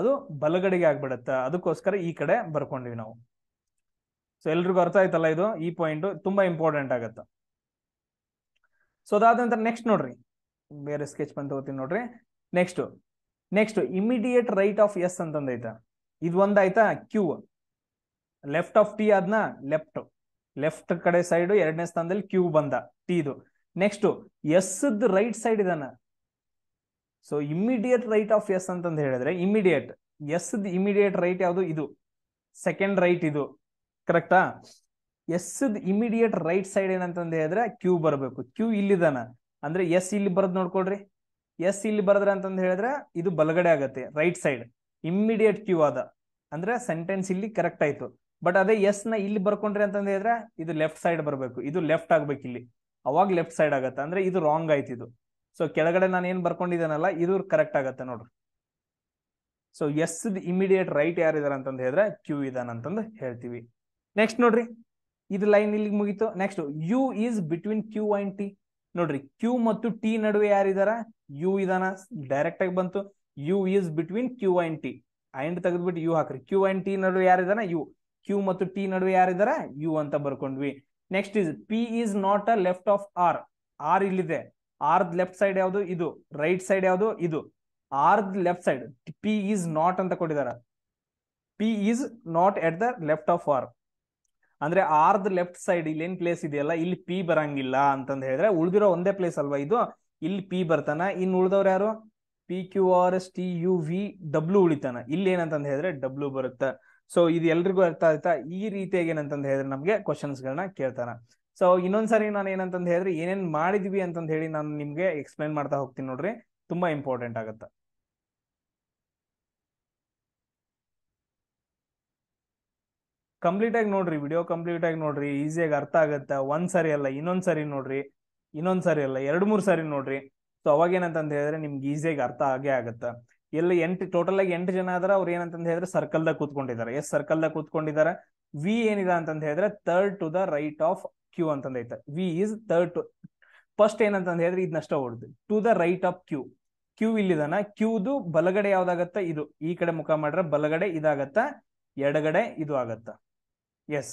ಅದು ಬಲಗಡೆಗೆ ಆಗ್ಬಿಡತ್ತ ಅದಕ್ಕೋಸ್ಕರ ಈ ಕಡೆ ಬರ್ಕೊಂಡ್ವಿ ನಾವು ಸೊ ಎಲ್ರಿಗೂ ಅರ್ಥ ಆಯ್ತಲ್ಲ ಇದು ಈ ಪಾಯಿಂಟ್ ತುಂಬಾ ಇಂಪಾರ್ಟೆಂಟ್ ಆಗತ್ತ ಸೊ ಅದಾದ ನಂತರ ನೆಕ್ಸ್ಟ್ ನೋಡ್ರಿ ಬೇರೆ ಸ್ಕೆಚ್ ಬಂದ್ ತಗೋತೀನಿ ನೋಡ್ರಿ next next immediate right of S ಅಂತಂದೈತ ಇದು ಒಂದಾಯ್ತಾ ಕ್ಯೂ ಲೆಫ್ಟ್ ಆಫ್ ಟಿ ಅದನ್ನ ಲೆಫ್ಟ್ ಲೆಫ್ಟ್ ಕಡೆ ಸೈಡ್ ಎರಡನೇ ಸ್ಥಾನದಲ್ಲಿ ಕ್ಯೂ ಬಂದ ಟಿ ಇದು ನೆಕ್ಸ್ಟ್ ಎಸ್ ರೈಟ್ ಸೈಡ್ ಇದಾನ so immediate right of S ಅಂತಂದ ಹೇಳಿದ್ರೆ ಇಮಿಡಿಯೇಟ್ ಎಸ್ ಇಮಿಡಿಯೇಟ್ ರೈಟ್ ಯಾವುದು ಇದು ಸೆಕೆಂಡ್ ರೈಟ್ ಇದು ಕರೆಕ್ಟಾ ಎಸ್ ಇಮಿಡಿಯೇಟ್ ರೈಟ್ ಸೈಡ್ ಏನಂತಂದ್ರೆ ಹೇಳಿದ್ರೆ ಕ್ಯೂ ಬರಬೇಕು ಕ್ಯೂ ಇಲ್ಲಿದಾನ ಅಂದ್ರೆ ಎಸ್ ಇಲ್ಲಿ ಬರದ್ ನೋಡ್ಕೊಳ್ರಿ ಎಸ್ ಇಲ್ಲಿ ಬರದ್ರ ಅಂತಂದ್ ಹೇಳಿದ್ರೆ ಇದು ಬಲಗಡೆ ಆಗತ್ತೆ ರೈಟ್ ಸೈಡ್ ಇಮ್ಮಿಡಿಯೇಟ್ ಕ್ಯೂ ಆದ ಅಂದ್ರೆ ಸೆಂಟೆನ್ಸ್ ಇಲ್ಲಿ ಕರೆಕ್ಟ್ ಆಯ್ತು ಬಟ್ ಅದೇ ಎಸ್ ನ ಇಲ್ಲಿ ಬರ್ಕೊಂಡ್ರಿ ಅಂತಂದ್ ಹೇಳಿದ್ರೆ ಇದು ಲೆಫ್ಟ್ ಸೈಡ್ ಬರ್ಬೇಕು ಇದು ಲೆಫ್ಟ್ ಆಗ್ಬೇಕು ಇಲ್ಲಿ ಅವಾಗ ಲೆಫ್ಟ್ ಸೈಡ್ ಆಗತ್ತೆ ಅಂದ್ರೆ ಇದು ರಾಂಗ್ ಆಯ್ತು ಇದು ಸೊ ಕೆಳಗಡೆ ನಾನು ಏನ್ ಬರ್ಕೊಂಡಿದ್ದೇನಲ್ಲ ಇದು ಕರೆಕ್ಟ್ ಆಗತ್ತೆ ನೋಡ್ರಿ ಸೊ ಎಸ್ ಇಮಿಡಿಯೇಟ್ ರೈಟ್ ಯಾರಿದಾರ ಅಂತಂದ ಹೇಳಿದ್ರೆ ಕ್ಯೂ ಇದಾನ ಅಂತಂದು ಹೇಳ್ತೀವಿ ನೆಕ್ಸ್ಟ್ ನೋಡ್ರಿ ಇದು ಲೈನ್ ಇಲ್ಲಿಗೆ ಮುಗೀತು next U is between Q and T ನೋಡ್ರಿ ಕ್ಯೂ ಮತ್ತು ಟಿ ನಡುವೆ ಯಾರಿದಾರ ಯು ಇದಾನ ಡೈರೆಕ್ಟ್ ಆಗಿ ಬಂತು U is between Q and T and ತೆಗೆದ್ಬಿಟ್ಟು ಯು ಹಾಕ್ರಿ ಕ್ಯೂ ಅಂಡ್ ಟಿ ನಡುವೆ ಯಾರಿದಾನ ಯು ಕ್ಯೂ ಮತ್ತು ಟಿ ನಡುವೆ ಯಾರಿದಾರ ಯು ಅಂತ ಬರ್ಕೊಂಡ್ವಿ next is P is not a left of R R ಇಲ್ಲಿದೆ ಆರ್ ಲೆಫ್ಟ್ ಸೈಡ್ ಯಾವುದು ಇದು ರೈಟ್ ಸೈಡ್ ಯಾವುದು ಇದು R left side P is not ಅಂತ ಕೊಟ್ಟಿದಾರ P is not at the left of R ಅಂದ್ರೆ ಆರ್ದ್ ಲೆಫ್ಟ್ ಸೈಡ್ ಇಲ್ಲಿ ಏನ್ ಪ್ಲೇಸ್ ಇದೆಯಲ್ಲ ಇಲ್ಲಿ ಪಿ ಬರಂಗಿಲ್ಲ ಅಂತಂದ ಹೇಳಿದ್ರೆ ಉಳಿದಿರೋ ಒಂದೇ ಪ್ಲೇಸ್ ಅಲ್ವಾ ಇದು ಇಲ್ಲಿ ಪಿ ಬರ್ತಾನ ಇನ್ ಉಳ್ದವ್ರು ಯಾರು P Q R S T U V W ಉಳಿತಾನ ಇಲ್ಲಿ ಏನಂತಂದ ಹೇಳಿದ್ರೆ ಡಬ್ಲ್ಯೂ ಬರುತ್ತೆ ಸೊ ಇದು ಎಲ್ರಿಗೂ ಅರ್ಥ ಆಯ್ತಾ ಈ ರೀತಿಯಾಗಿ ಏನಂತ ಹೇಳಿದ್ರೆ ನಮ್ಗೆ ಕ್ವಶನ್ಸ್ ಗಳನ್ನ ಕೇಳ್ತಾನ ಸೊ ಇನ್ನೊಂದ್ಸರಿ ನಾನು ಏನಂತ ಹೇಳಿದ್ರೆ ಏನೇನ್ ಮಾಡಿದ್ವಿ ಅಂತಂದ್ ಹೇಳಿ ನಾನು ನಿಮ್ಗೆ ಎಕ್ಸ್ಪ್ಲೈನ್ ಮಾಡ್ತಾ ಹೋಗ್ತೀನಿ ನೋಡ್ರಿ ತುಂಬಾ ಇಂಪಾರ್ಟೆಂಟ್ ಆಗುತ್ತೆ ಕಂಪ್ಲೀಟ್ ಆಗಿ ನೋಡ್ರಿ ವಿಡಿಯೋ ಕಂಪ್ಲೀಟ್ ಆಗಿ ನೋಡ್ರಿ ಈಸಿಯಾಗಿ ಅರ್ಥ ಆಗತ್ತ ಒಂದ್ ಸರಿ ಅಲ್ಲ ಇನ್ನೊಂದ್ ಸರಿ ನೋಡ್ರಿ ಇನ್ನೊಂದ್ ಸರಿ ಅಲ್ಲ ಎರಡ್ ಮೂರ್ ಸರಿ ನೋಡ್ರಿ ಸೊ ಅವಾಗ ಏನಂತ ಹೇಳಿದ್ರೆ ನಿಮ್ಗೆ ಈಸಿಯಾಗಿ ಅರ್ಥ ಆಗೇ ಆಗುತ್ತೆ ಇಲ್ಲಿ ಎಂಟು ಟೋಟಲ್ ಆಗಿ ಎಂಟು ಜನ ಆದ್ರೆ ಅವ್ರು ಏನಂತ ಹೇಳಿದ್ರೆ ಸರ್ಕಲ್ ದಾಗ ಕೂತ್ಕೊಂಡಿದ್ದಾರೆ ಎಸ್ ಸರ್ಕಲ್ ದಾಗ ಕೂತ್ಕೊಂಡಿದ್ದಾರೆ ವಿ ಏನಿದೆ ಅಂತ ಹೇಳಿದ್ರೆ third to the right of Q ಅಂತಂದೈತೆ V is third to first ಏನಂತ ಹೇಳಿದ್ರೆ ಇದನ್ನಷ್ಟ ಹೊಡ್ದು to the right of Q Q ಇಲ್ಲಿದಾನ ಕ್ಯೂದು ಬಲಗಡೆ ಯಾವ್ದಾಗತ್ತ ಇದು ಈ ಕಡೆ ಮುಖ ಮಾಡ್ರೆ ಬಲಗಡೆ ಇದಾಗತ್ತ ಎಡಗಡೆ ಇದು ಆಗತ್ತ ಎಸ್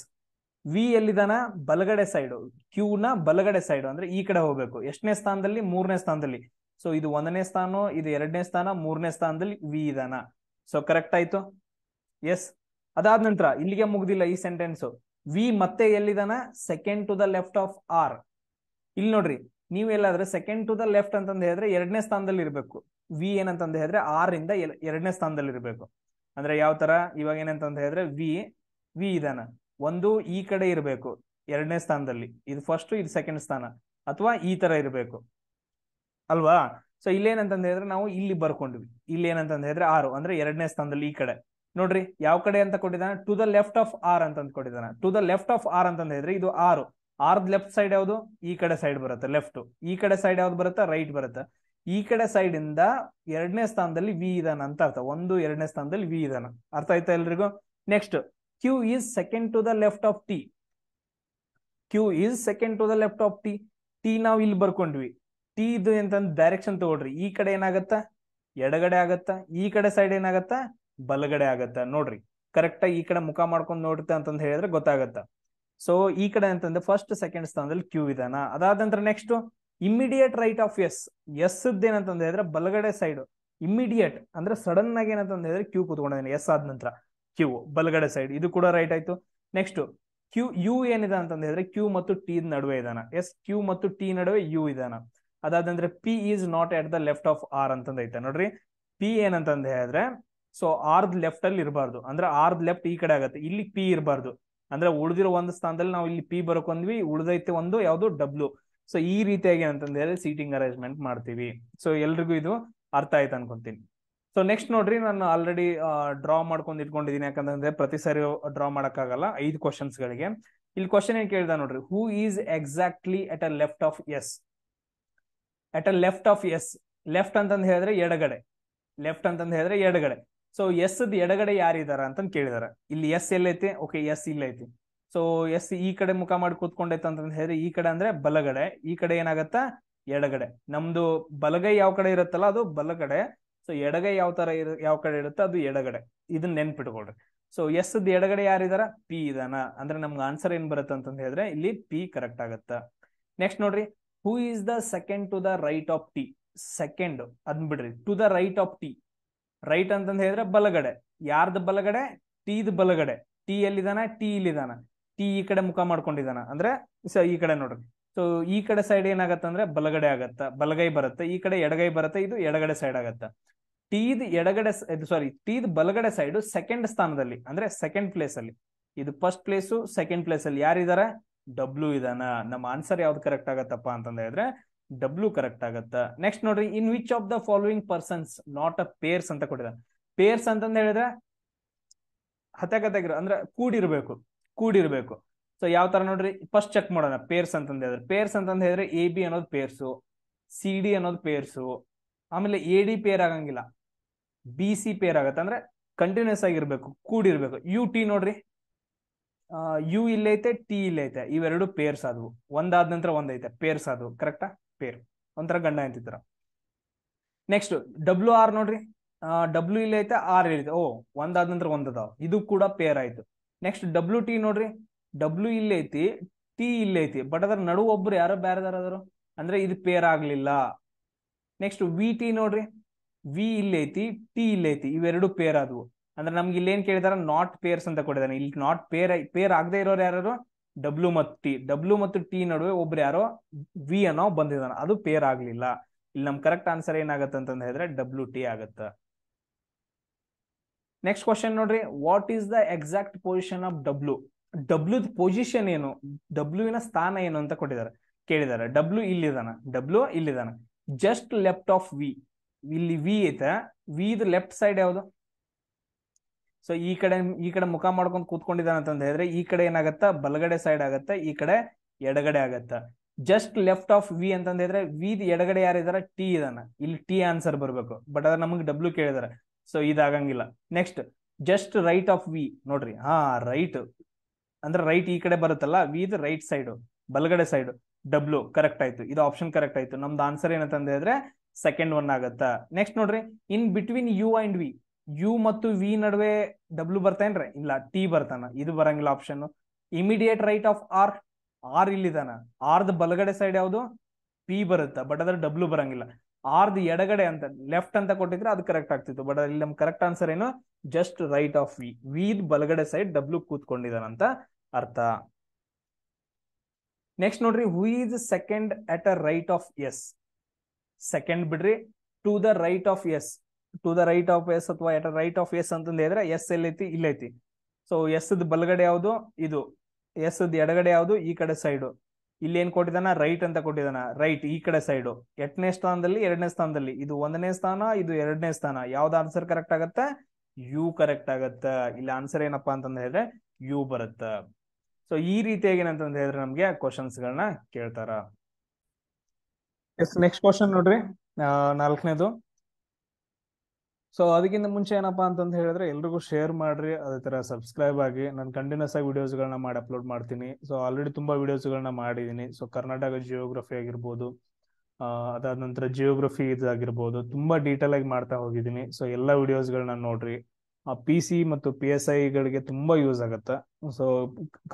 ವಿ ಎಲ್ಲಿದಾನ ಬಲಗಡೆ ಸೈಡ್ ಕ್ಯೂ ನ ಬಲಗಡೆ ಸೈಡ್ ಅಂದ್ರೆ ಈ ಕಡೆ ಹೋಗ್ಬೇಕು ಎಷ್ಟನೇ ಸ್ಥಾನದಲ್ಲಿ ಮೂರನೇ ಸ್ಥಾನದಲ್ಲಿ ಸೊ ಇದು ಒಂದನೇ ಸ್ಥಾನ ಇದು ಎರಡನೇ ಸ್ಥಾನ ಮೂರನೇ ಸ್ಥಾನದಲ್ಲಿ ವಿ ಇದಾನ ಸೊ ಕರೆಕ್ಟ್ ಆಯ್ತು ಎಸ್ ಅದಾದ ನಂತರ ಇಲ್ಲಿಗೆ ಮುಗ್ದಿಲ್ಲ ಈ ಸೆಂಟೆನ್ಸ್ ವಿ ಮತ್ತೆ ಎಲ್ಲಿದಾನ second to the left of R ಇಲ್ಲಿ ನೋಡ್ರಿ ನೀವು ಎಲ್ಲಾದ್ರೆ ಸೆಕೆಂಡ್ ಟು ದ ಲೆಫ್ಟ್ ಅಂತಂದ ಹೇಳಿದ್ರೆ ಎರಡನೇ ಸ್ಥಾನದಲ್ಲಿ ಇರಬೇಕು ವಿ ಏನಂತಂದ ಹೇಳಿದ್ರೆ ಆರ್ ಇಂದ ಎರಡನೇ ಸ್ಥಾನದಲ್ಲಿ ಇರಬೇಕು ಅಂದ್ರೆ ಯಾವ ತರ ಇವಾಗ ಏನಂತಂದ ಹೇಳಿದ್ರೆ ವಿ ವಿ ಇದಾನ ಒಂದು ಈ ಕಡೆ ಇರಬೇಕು ಎರಡನೇ ಸ್ಥಾನದಲ್ಲಿ ಇದು ಫಸ್ಟ್ ಇದು ಸೆಕೆಂಡ್ ಸ್ಥಾನ ಅಥವಾ ಈ ತರ ಇರಬೇಕು ಅಲ್ವಾ ಸೊ ಇಲ್ಲೇನಂತಂದ ಹೇಳಿದ್ರೆ ನಾವು ಇಲ್ಲಿ ಬರ್ಕೊಂಡ್ವಿ ಇಲ್ಲಿ ಏನಂತಂದ ಹೇಳಿದ್ರೆ ಆರು ಅಂದ್ರೆ ಎರಡನೇ ಸ್ಥಾನದಲ್ಲಿ ಈ ಕಡೆ ನೋಡ್ರಿ ಯಾವ ಕಡೆ ಅಂತ ಕೊಟ್ಟಿದ್ದಾನೆ to the left of R ಅಂತ ಕೊಟ್ಟಿದ್ದಾನೆ to the left of R ಅಂತ ಹೇಳಿದ್ರೆ ಇದು ಆರು ಆರ್ದ್ ಲೆಫ್ಟ್ ಸೈಡ್ ಯಾವುದು ಈ ಕಡೆ ಸೈಡ್ ಬರುತ್ತೆ ಲೆಫ್ಟ್ ಈ ಕಡೆ ಸೈಡ್ ಯಾವ್ದು ಬರುತ್ತೆ ರೈಟ್ ಬರುತ್ತೆ ಈ ಕಡೆ ಸೈಡ್ ಇಂದ ಎರಡನೇ ಸ್ಥಾನದಲ್ಲಿ ವಿ ಇದಾನ ಅಂತ ಅರ್ಥ ಒಂದು ಎರಡನೇ ಸ್ಥಾನದಲ್ಲಿ ವಿ ಇದಾನ ಅರ್ಥ ಆಯ್ತಾ ಎಲ್ರಿಗೂ next Q is second to the left of T. Q is second to the left of T. T ನಾವು ಇಲ್ಲಿ ಬರ್ಕೊಂಡ್ವಿ ಟಿ ಇದು ಎಂತಂದ್ ಡೈರೆಕ್ಷನ್ ತಗೊಳ್ರಿ ಈ ಕಡೆ ಏನಾಗತ್ತ ಎಡಗಡೆ ಆಗತ್ತ ಈ ಕಡೆ ಸೈಡ್ ಏನಾಗತ್ತ ಬಲಗಡೆ ಆಗತ್ತ ನೋಡ್ರಿ ಕರೆಕ್ಟ್ ಈ ಕಡೆ ಮುಖ ಮಾಡ್ಕೊಂಡು ನೋಡುತ್ತೆ ಅಂತಂದ್ ಹೇಳಿದ್ರೆ ಗೊತ್ತಾಗತ್ತ ಸೊ ಈ ಕಡೆ ಅಂತಂದ್ರೆ ಫಸ್ಟ್ ಸೆಕೆಂಡ್ ಸ್ಥಾನದಲ್ಲಿ ಕ್ಯೂ ಇದಾನ ಅದಾದ ನಂತರ next immediate right of S S ಏನಂತಂದ್ ಹೇಳಿದ್ರೆ ಬಲಗಡೆ ಸೈಡ್ ಇಮ್ಮಿಡಿಯೇಟ್ ಅಂದ್ರೆ ಸಡನ್ ಆಗಿ ಏನಂತ ಹೇಳಿದ್ರೆ ಕ್ಯೂ ಕುತ್ಕೊಂಡಿದ್ದಾನೆ ಎಸ್ ಆದ ನಂತರ ಕ್ಯೂ ಬಲಗಡೆ ಸೈಡ್ ಇದು ಕೂಡ ರೈಟ್ ಆಯ್ತು ನೆಕ್ಸ್ಟ್ ಕ್ಯೂ ಯು ಏನಿದೆ ಅಂತ ಹೇಳಿದ್ರೆ ಕ್ಯೂ ಮತ್ತು ಟಿ ನಡುವೆ ಇದಾನ ಎಸ್ ಕ್ಯೂ ಮತ್ತು ಟಿ ನಡುವೆ ಯು ಇದಾನ ಅದಾದಂದ್ರೆ P is not at the left of R ಅಂತಂದ ಐತೆ ನೋಡ್ರಿ ಪಿ ಏನಂತಂದ ಹೇಳಿದ್ರೆ ಸೊ ಆರ್ ಲೆಫ್ಟ್ ಅಲ್ಲಿ ಇರಬಾರ್ದು ಅಂದ್ರೆ ಆರ್ ಲೆಫ್ಟ್ ಈ ಕಡೆ ಆಗುತ್ತೆ ಇಲ್ಲಿ ಪಿ ಇರಬಾರ್ದು ಅಂದ್ರೆ ಉಳಿದಿರೋ ಒಂದು ಸ್ಥಾನದಲ್ಲಿ ನಾವು ಇಲ್ಲಿ ಪಿ ಬರ್ಕೊಂಡ್ವಿ ಉಳಿದೈತೆ ಒಂದು ಯಾವುದು ಡಬ್ಲ್ಯೂ ಸೊ ಈ ರೀತಿಯಾಗಿ ಏನಂತಂದ್ರೆ ಸೀಟಿಂಗ್ ಅರೇಂಜ್ಮೆಂಟ್ ಮಾಡ್ತೀವಿ ಸೊ ಎಲ್ರಿಗೂ ಇದು ಅರ್ಥ ಆಯ್ತು ಅನ್ಕೊಂತೀನಿ ಸೊ ನೆಕ್ಸ್ಟ್ ನೋಡ್ರಿ ನಾನು ಆಲ್ರೆಡಿ ಡ್ರಾ ಮಾಡ್ಕೊಂಡು ಇಟ್ಕೊಂಡಿದೀನಿ ಯಾಕಂತಂದ್ರೆ ಪ್ರತಿ ಸಾರಿ ಡ್ರಾ ಆಗಲ್ಲ ಐದು ಕ್ವಶನ್ಸ್ ಗಳಿಗೆ ಇಲ್ಲಿ ಕ್ವಶನ್ ಏನ್ ಕೇಳಿದ ನೋಡ್ರಿ who is exactly at a left of S at a left of S left ಅಂತಂದು ಹೇಳಿದ್ರೆ ಎಡಗಡೆ ಲೆಫ್ಟ್ ಅಂತಂದು ಹೇಳಿದ್ರೆ ಎಡಗಡೆ ಸೊ ಎಸ್ ಎಡಗಡೆ ಯಾರಿದಾರ ಅಂತ ಕೇಳಿದಾರೆ ಇಲ್ಲಿ ಎಸ್ ಎಲ್ಲೈತಿ ಓಕೆ ಎಸ್ ಇಲ್ಲೈತಿ ಸೊ ಎಸ್ ಈ ಕಡೆ ಮುಖ ಮಾಡಿ ಕೂತ್ಕೊಂಡೈತೆ ಅಂತಂದು ಹೇಳಿದ್ರೆ ಈ ಕಡೆ ಅಂದ್ರೆ ಬಲಗಡೆ ಈ ಕಡೆ ಏನಾಗತ್ತ ಎಡಗಡೆ ನಮ್ದು ಬಲಗೈ ಯಾವ ಕಡೆ ಇರುತ್ತಲ್ಲ ಅದು ಬಲಗಡೆ ಸೊ ಎಡಗೈ ಯಾವ ತರ ಇರ ಯಾವ ಕಡೆ ಇರುತ್ತೆ ಅದು ಎಡಗಡೆ ಇದನ್ನ ನೆನ್ಪಿಟ್ಕೊಳ್ರಿ ಸೊ ಎಸ್ ಎಡಗಡೆ ಯಾರಿದಾರ ಪಿ ಇದಾನ ಅಂದ್ರೆ ನಮ್ಗೆ ಆನ್ಸರ್ ಏನ್ ಬರುತ್ತೆ ಅಂತಂದ ಹೇಳಿದ್ರೆ ಇಲ್ಲಿ ಪಿ ಕರೆಕ್ಟ್ ಆಗತ್ತ ನೆಕ್ಸ್ಟ್ ನೋಡ್ರಿ who is the second to the right of T second ಅದ್ ಬಿಡ್ರಿ to the right of T right ಅಂತಂದ ಹೇಳಿದ್ರೆ ಬಲಗಡೆ ಯಾರ್ದ ಬಲಗಡೆ ಟೀದ್ ಬಲಗಡೆ ಟಿ ಎಲ್ಲಿದಾನ ಟಿ ಇಲ್ಲಿದಾನ ಟಿ ಈ ಕಡೆ ಮುಖ ಮಾಡ್ಕೊಂಡಿದಾನ ಅಂದ್ರೆ ಈ ಕಡೆ ನೋಡ್ರಿ ಸೊ ಈ ಕಡೆ ಸೈಡ್ ಏನಾಗತ್ತೆ ಅಂದ್ರೆ ಬಲಗಡೆ ಆಗತ್ತ ಬಲಗೈ ಬರುತ್ತೆ ಈ ಕಡೆ ಎಡಗೈ ಬರುತ್ತೆ ಇದು ಎಡಗಡೆ ಸೈಡ್ ಆಗತ್ತ ಟೀದ್ ಎಡಗಡೆ ಸಾರಿ ಟೀದ್ ಬಲಗಡೆ ಸೈಡ್ ಸೆಕೆಂಡ್ ಸ್ಥಾನದಲ್ಲಿ ಅಂದ್ರೆ ಸೆಕೆಂಡ್ ಪ್ಲೇಸ್ ಅಲ್ಲಿ ಇದು ಫಸ್ಟ್ ಪ್ಲೇಸು ಸೆಕೆಂಡ್ ಪ್ಲೇಸ್ ಅಲ್ಲಿ ಯಾರಿದಾರೆ ಡಬ್ಲ್ಯೂ ಇದಾನ ನಮ್ಮ ಆನ್ಸರ್ ಯಾವ್ದು ಕರೆಕ್ಟ್ ಆಗತ್ತಪ್ಪ ಅಂತಂದ ಹೇಳಿದ್ರೆ ಡಬ್ಲ್ಯೂ ಕರೆಕ್ಟ್ ಆಗತ್ತ ನೆಕ್ಸ್ಟ್ ನೋಡ್ರಿ in which of the following persons not a pairs ಅಂತ ಕೊಟ್ಟಿದ್ದಾರೆ ಪೇರ್ಸ್ ಅಂತಂದ ಹೇಳಿದ್ರೆ ಅಂದ್ರೆ ಕೂಡಿರ್ಬೇಕು ಕೂಡಿರ್ಬೇಕು ಸೊ ಯಾವ ತರ ನೋಡ್ರಿ ಫಸ್ಟ್ ಚೆಕ್ ಮಾಡೋಣ ಪೇರ್ಸ್ ಅಂತಂದ ಹೇಳಿದ್ರೆ ಪೇರ್ಸ್ ಅಂತಂದ ಹೇಳಿದ್ರೆ ಎ ಬಿ ಅನ್ನೋದು ಪೇರ್ಸು ಸಿ ಡಿ ಅನ್ನೋದು ಪೇರ್ಸು ಆಮೇಲೆ ಎ ಡಿ ಪೇರ್ ಆಗಂಗಿಲ್ಲ ಬಿ ಸಿ ಪೇರ್ ಆಗತ್ತೆ ಅಂದ್ರೆ ಕಂಟಿನ್ಯೂಸ್ ಆಗಿರ್ಬೇಕು ಕೂಡಿರ್ಬೇಕು ಯು ಟಿ ನೋಡ್ರಿ ಯು ಇಲ್ಲೈತೆ ಟಿ ಇಲ್ಲೈತೆ ಇವೆರಡು ಪೇರ್ಸ್ ಆದವು ಒಂದಾದ ನಂತರ ಒಂದೈತೆ ಪೇರ್ಸ್ ಆದವು ಕರೆಕ್ಟಾ ಪೇರ್ ಒಂಥರ ಗಂಡ ಅಂತಿದ್ರ ನೆಕ್ಸ್ಟ್ ಡಬ್ಲ್ಯೂ ಆರ್ ನೋಡ್ರಿ ಡಬ್ಲ್ಯೂ ಇಲ್ಲೈತೆ ಆರ್ ಇಲ್ಲೈತೆ ಓ ಒಂದಾದ ನಂತರ ಒಂದದ ಇದು ಕೂಡ ಪೇರ್ ಆಯ್ತು ನೆಕ್ಸ್ಟ್ ಡಬ್ಲ್ಯೂ ಟಿ ನೋಡ್ರಿ ಡಬ್ಲ್ಯೂ ಇಲ್ಲೈತಿ ಐತಿ ಟಿ ಇಲ್ಲೈತಿ ಐತಿ ಬಟ್ ಅದ್ರ ನಡು ಒಬ್ರು ಯಾರೋ ಬೇರೆದಾರದ್ರು ಅಂದ್ರೆ ಇದು ಪೇರ್ ಆಗ್ಲಿಲ್ಲ ನೆಕ್ಸ್ಟ್ ವಿ ಟಿ ನೋಡ್ರಿ ವಿ ಇಲ್ಲೈತಿ ಐತಿ ಟಿ ಇಲ್ಲೈತಿ ಐತಿ ಇವೆರಡು ಪೇರ್ ಆದವು ಅಂದ್ರೆ ನಮ್ಗೆ ಇಲ್ಲೇನ್ ಕೇಳಿದಾರ ನಾಟ್ ಪೇರ್ಸ್ ಅಂತ ಕೊಟ್ಟಿದ್ದಾನೆ ಇಲ್ಲಿ ನಾಟ್ ಪೇರ್ ಪೇರ್ ಆಗದೆ ಇರೋರು ಯಾರು ಡಬ್ಲ್ಯೂ ಮತ್ತು ಟಿ ಡಬ್ಲ್ಯೂ ಮತ್ತು ಟಿ ನಡುವೆ ಒಬ್ರು ಯಾರೋ ವಿ ಅನ್ನೋ ಬಂದಿದ್ದಾನೆ ಅದು ಪೇರ್ ಆಗ್ಲಿಲ್ಲ ಇಲ್ಲಿ ನಮ್ ಕರೆಕ್ಟ್ ಆನ್ಸರ್ ಏನಾಗತ್ತೆ ಅಂತಂದ ಹೇಳಿದ್ರೆ ಡಬ್ಲ್ಯೂ ಟಿ ಆಗತ್ತ ನೆಕ್ಸ್ಟ್ ಕ್ವಶನ್ ನೋಡ್ರಿ what is the exact position of W W position ಏನು ಡಬ್ಲ್ಯೂವಿನ ಸ್ಥಾನ ಏನು ಅಂತ ಕೊಟ್ಟಿದ್ದಾರೆ ಕೇಳಿದ್ದಾರೆ ಡಬ್ಲ್ಯೂ ಇಲ್ಲಿದಾನ ಡಬ್ಲ್ಯೂ ಇಲ್ಲಿದಾನ ಜಸ್ಟ್ ಲೆಫ್ಟ್ ಆಫ್ ವಿ ಇಲ್ಲಿ ವಿ ಐತೆ ವಿದು ಲೆಫ್ಟ್ ಸೈಡ್ ಯಾವುದು ಸೊ ಈ ಕಡೆ ಈ ಕಡೆ ಮುಖ ಮಾಡ್ಕೊಂಡು ಕೂತ್ಕೊಂಡಿದ್ದಾನೆ ಅಂತಂದ ಹೇಳಿದ್ರೆ ಈ ಕಡೆ ಏನಾಗತ್ತ ಬಲಗಡೆ ಸೈಡ್ ಆಗತ್ತೆ ಈ ಕಡೆ ಎಡಗಡೆ ಆಗತ್ತ ಜಸ್ಟ್ ಲೆಫ್ಟ್ ಆಫ್ ವಿ ಅಂತಂದ ಹೇಳಿದ್ರೆ ವಿದ್ ಎಡಗಡೆ ಯಾರಿದಾರ ಟಿ ಇದಾನ ಇಲ್ಲಿ ಟಿ ಆನ್ಸರ್ ಬರಬೇಕು ಬಟ್ ಅದ್ರ ನಮಗೆ ಡಬ್ಲ್ಯೂ ಕೇಳಿದಾರೆ ಸೊ ಇದಾಗಂಗಿಲ್ಲ next just right of V ನೋಡ್ರಿ ಹಾ ರೈಟ್ ಅಂದ್ರೆ ರೈಟ್ ಈ ಕಡೆ ಬರುತ್ತಲ್ಲ ವಿ ಇದು ರೈಟ್ ಸೈಡ್ ಬಲಗಡೆ ಸೈಡ್ ಡಬ್ಲ್ಯೂ ಕರೆಕ್ಟ್ ಆಯ್ತು ಇದು ಆಪ್ಷನ್ ಕರೆಕ್ಟ್ ಆಯ್ತು ನಮ್ದು ಆನ್ಸರ್ ಏನಂತ ಅಂದ್ರೆ ಸೆಕೆಂಡ್ ಒನ್ ಆಗತ್ತ ನೆಕ್ಸ್ಟ್ ನೋಡ್ರಿ in between U and V U ಮತ್ತು ವಿ ನಡುವೆ ಡಬ್ಲ್ಯೂ ಬರ್ತಾನೇನ್ರಿ ಇಲ್ಲ ಟಿ ಬರ್ತಾನ ಇದು ಬರಂಗಿಲ್ಲ option immediate right of R R ಇಲ್ಲಿದಾನ ಆರ್ದ ಬಲಗಡೆ ಸೈಡ್ ಯಾವುದು ಪಿ ಬರುತ್ತ ಬಟ್ ಅದ್ರ ಡಬ್ಲ್ಯೂ ಬರಂಗಿಲ್ಲ ಆರ್ದ ಎಡಗಡೆ ಅಂತ ಲೆಫ್ಟ್ ಅಂತ ಕೊಟ್ಟಿದ್ರೆ ಅದು ಕರೆಕ್ಟ್ ಆಗ್ತಿತ್ತು ಬಟ್ ಇಲ್ಲಿ ನಮ್ ಕರೆಕ್ಟ್ ಆನ್ಸರ್ ಏನು ಜಸ್ಟ್ ರೈಟ್ ಆಫ್ ವಿ ವಿದ್ ಬಲಗಡೆ ಸೈಡ್ ಡಬ್ಲ್ಯೂ ಕೂತ್ಕೊಂಡಿದಾನಂತ ಅರ್ಥ ನೆಕ್ಸ್ಟ್ ನೋಡ್ರಿ who is second at a right of S second ಬಿಡ್ರಿ to the right of S to the right of S ಅಥವಾ ಎಟ್ ರೈಟ್ ಆಫ್ ಎಸ್ ಅಂತ ಹೇಳಿದ್ರೆ ಎಸ್ ಎಲ್ಲೈತಿ ಇಲ್ಲೈತಿ ಸೊ ಎಸ್ ಬಲಗಡೆ ಯಾವುದು ಇದು ಎಸ್ ಎಡಗಡೆ ಯಾವುದು ಈ ಕಡೆ ಸೈಡು ಇಲ್ಲಿ ಏನ್ ಕೊಟ್ಟಿದಾನ ರೈಟ್ ಅಂತ ಕೊಟ್ಟಿದಾನ ರೈಟ್ ಈ ಕಡೆ ಸೈಡು ಎಟ್ಟನೇ ಸ್ಥಾನದಲ್ಲಿ ಎರಡನೇ ಸ್ಥಾನದಲ್ಲಿ ಇದು ಒಂದನೇ ಸ್ಥಾನ ಇದು ಎರಡನೇ ಸ್ಥಾನ ಯಾವ್ದು ಆನ್ಸರ್ ಕರೆಕ್ಟ್ ಆಗತ್ತೆ ಯು ಕರೆಕ್ಟ್ ಆಗತ್ತ ಇಲ್ಲ ಆನ್ಸರ್ ಏನಪ್ಪಾ ಅಂತಂದ ಹೇಳಿದ್ರೆ ಯು ಬರುತ್ತ ಸೊ ಈ ರೀತಿಯಾಗಿ ಏನಂತಂದ ಹೇಳಿದ್ರೆ ನಮ್ಗೆ ಕ್ವಶನ್ಸ್ ಗಳನ್ನ ಕೇಳ್ತಾರ ಎಸ್ ನೆಕ್ಸ್ಟ್ ಕ್ವಶನ್ ನೋಡ್ರಿ ನಾಲ್ಕನೇದು ಸೊ ಅದಕ್ಕಿಂತ ಮುಂಚೆ ಏನಪ್ಪಾ ಅಂತಂದ ಹೇಳಿದ್ರೆ ಎಲ್ರಿಗೂ ಶೇರ್ ಮಾಡ್ರಿ ಅದೇ ತರ ಸಬ್ಸ್ಕ್ರೈಬ್ ಆಗಿ ನಾನು ಕಂಟಿನ್ಯೂಸ್ ಆಗಿ ವಿಡಿಯೋಸ್ಗಳನ್ನ ಮಾಡಿ ಅಪ್ಲೋಡ್ ಮಾಡ್ತೀನಿ ಸೊ ಆಲ್ರೆಡಿ ತುಂಬಾ ವಿಡಿಯೋಸ್ಗಳನ್ನ ಮಾಡಿದ್ದೀನಿ ಸೊ ಕರ್ನಾಟಕ ಜಿಯೋಗ್ರಫಿ ಆಗಿರ್ಬೋದು ಅದಾದ ನಂತರ ಜಿಯೋಗ್ರಫಿ ಇದಾಗಿರ್ಬೋದು ತುಂಬಾ ಡೀಟೇಲ್ ಆಗಿ ಮಾಡ್ತಾ ಹೋಗಿದ್ದೀನಿ ಸೊ ಎಲ್ಲ ವಿಡಿಯೋಸ್ಗಳನ್ನ ನೋಡ್ರಿ ಆ ಪಿ ಸಿ ಮತ್ತು ಪಿ ಎಸ್ ಗಳಿಗೆ ತುಂಬಾ ಯೂಸ್ ಆಗುತ್ತೆ ಸೊ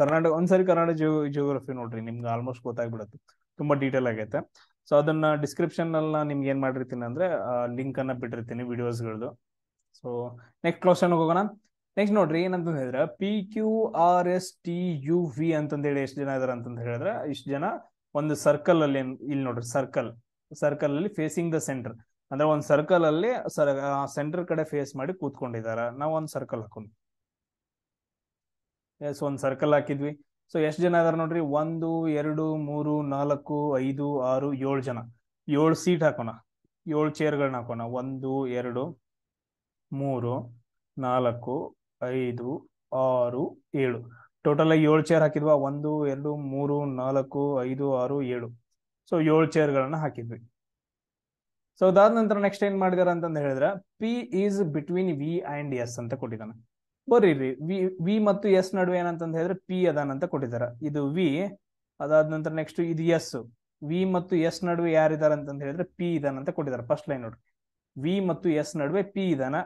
ಕರ್ನಾಟಕ ಒಂದ್ಸರಿ ಕರ್ನಾಟಕ ಜಿಯೋ ಜಿಯೋಗ್ರಫಿ ನೋಡ್ರಿ ನಿಮ್ಗೆ ಆಲ್ಮೋಸ್ಟ್ ಗೊತ್ತಾಗ್ಬಿಡುತ್ತೆ ತುಂಬಾ ಡೀಟೇಲ್ ಆಗೈತೆ ಸೊ ಅದನ್ನ ಡಿಸ್ಕ್ರಿಪ್ಷನ್ ಅಲ್ಲಿ ನಾನು ನಿಮ್ಗೆ ಏನ್ ಮಾಡಿರ್ತೀನಿ ಅಂದ್ರೆ ಲಿಂಕ್ ಅನ್ನ ಬಿಟ್ಟಿರ್ತೀನಿ ವಿಡಿಯೋಸ್ಗಳದು ಸೊ ನೆಕ್ಸ್ಟ್ ಕ್ವಶನ್ ಹೋಗೋಣ ನೆಕ್ಸ್ಟ್ ನೋಡ್ರಿ ಏನಂತ ಹೇಳಿದ್ರೆ P Q R S T U V ಅಂತಂದೇಳಿ ಎಷ್ಟು ಜನ ಇದಾರೆ ಅಂತ ಹೇಳಿದ್ರೆ ಇಷ್ಟು ಜನ ಒಂದು ಸರ್ಕಲ್ ಅಲ್ಲಿ ಇಲ್ಲಿ ನೋಡ್ರಿ ಸರ್ಕಲ್ ಸರ್ಕಲ್ ಅಲ್ಲಿ ಫೇಸಿಂಗ್ ದ ಸೆಂಟರ್ ಅಂದ್ರೆ ಒಂದ್ ಸರ್ಕಲ್ ಅಲ್ಲಿ ಸೆಂಟರ್ ಕಡೆ ಫೇಸ್ ಮಾಡಿ ಕೂತ್ಕೊಂಡಿದಾರ ನಾವು ಒಂದ್ ಸರ್ಕಲ್ ಹಾಕೊಂಡು ಎಸ್ ಒಂದ್ ಸರ್ಕಲ್ ಹಾಕಿದ್ವಿ ಸೊ ಎಷ್ಟು ಜನ ಅದಾರ ನೋಡ್ರಿ ಒಂದು ಎರಡು ಮೂರು ನಾಲ್ಕು ಐದು ಆರು ಏಳು ಜನ ಏಳು ಸೀಟ್ ಹಾಕೋಣ ಏಳು ಚೇರ್ಗಳನ್ನ ಹಾಕೋಣ ಒಂದು ಎರಡು ಮೂರು ನಾಲ್ಕು ಐದು ಆರು ಏಳು ಟೋಟಲ್ ಆಗಿ ಏಳು ಚೇರ್ ಹಾಕಿದ್ವ ಒಂದು ಎರಡು ಮೂರು ನಾಲ್ಕು ಐದು ಆರು ಏಳು ಸೊ ಏಳು ಗಳನ್ನ ಹಾಕಿದ್ವಿ ಸೊ ಅದಾದ ನಂತರ ನೆಕ್ಸ್ಟ್ ಏನ್ ಮಾಡಿದಾರ ಅಂತಂದು ಹೇಳಿದ್ರೆ P is between V and S ಅಂತ ಕೊಟ್ಟಿದ್ದಾನೆ ಬರ್ರಿ ವಿ ವಿ ಮತ್ತು ಎಸ್ ನಡುವೆ ಏನಂತ ಹೇಳಿದ್ರೆ ಪಿ ಅದಾನ ಅಂತ ಕೊಟ್ಟಿದ್ದಾರೆ ಇದು ವಿ ಅದಾದ ನಂತರ ನೆಕ್ಸ್ಟ್ ಇದು ಎಸ್ ವಿ ಮತ್ತು ಎಸ್ ನಡುವೆ ಯಾರಿದ್ದಾರೆ ಅಂತ ಹೇಳಿದ್ರೆ ಪಿ ಇದಾನ ಅಂತ ಕೊಟ್ಟಿದ್ದಾರೆ ಫಸ್ಟ್ ಲೈನ್ ನೋಡ್ರಿ ವಿ ಮತ್ತು ಎಸ್ ನಡುವೆ ಪಿ ಇದಾನ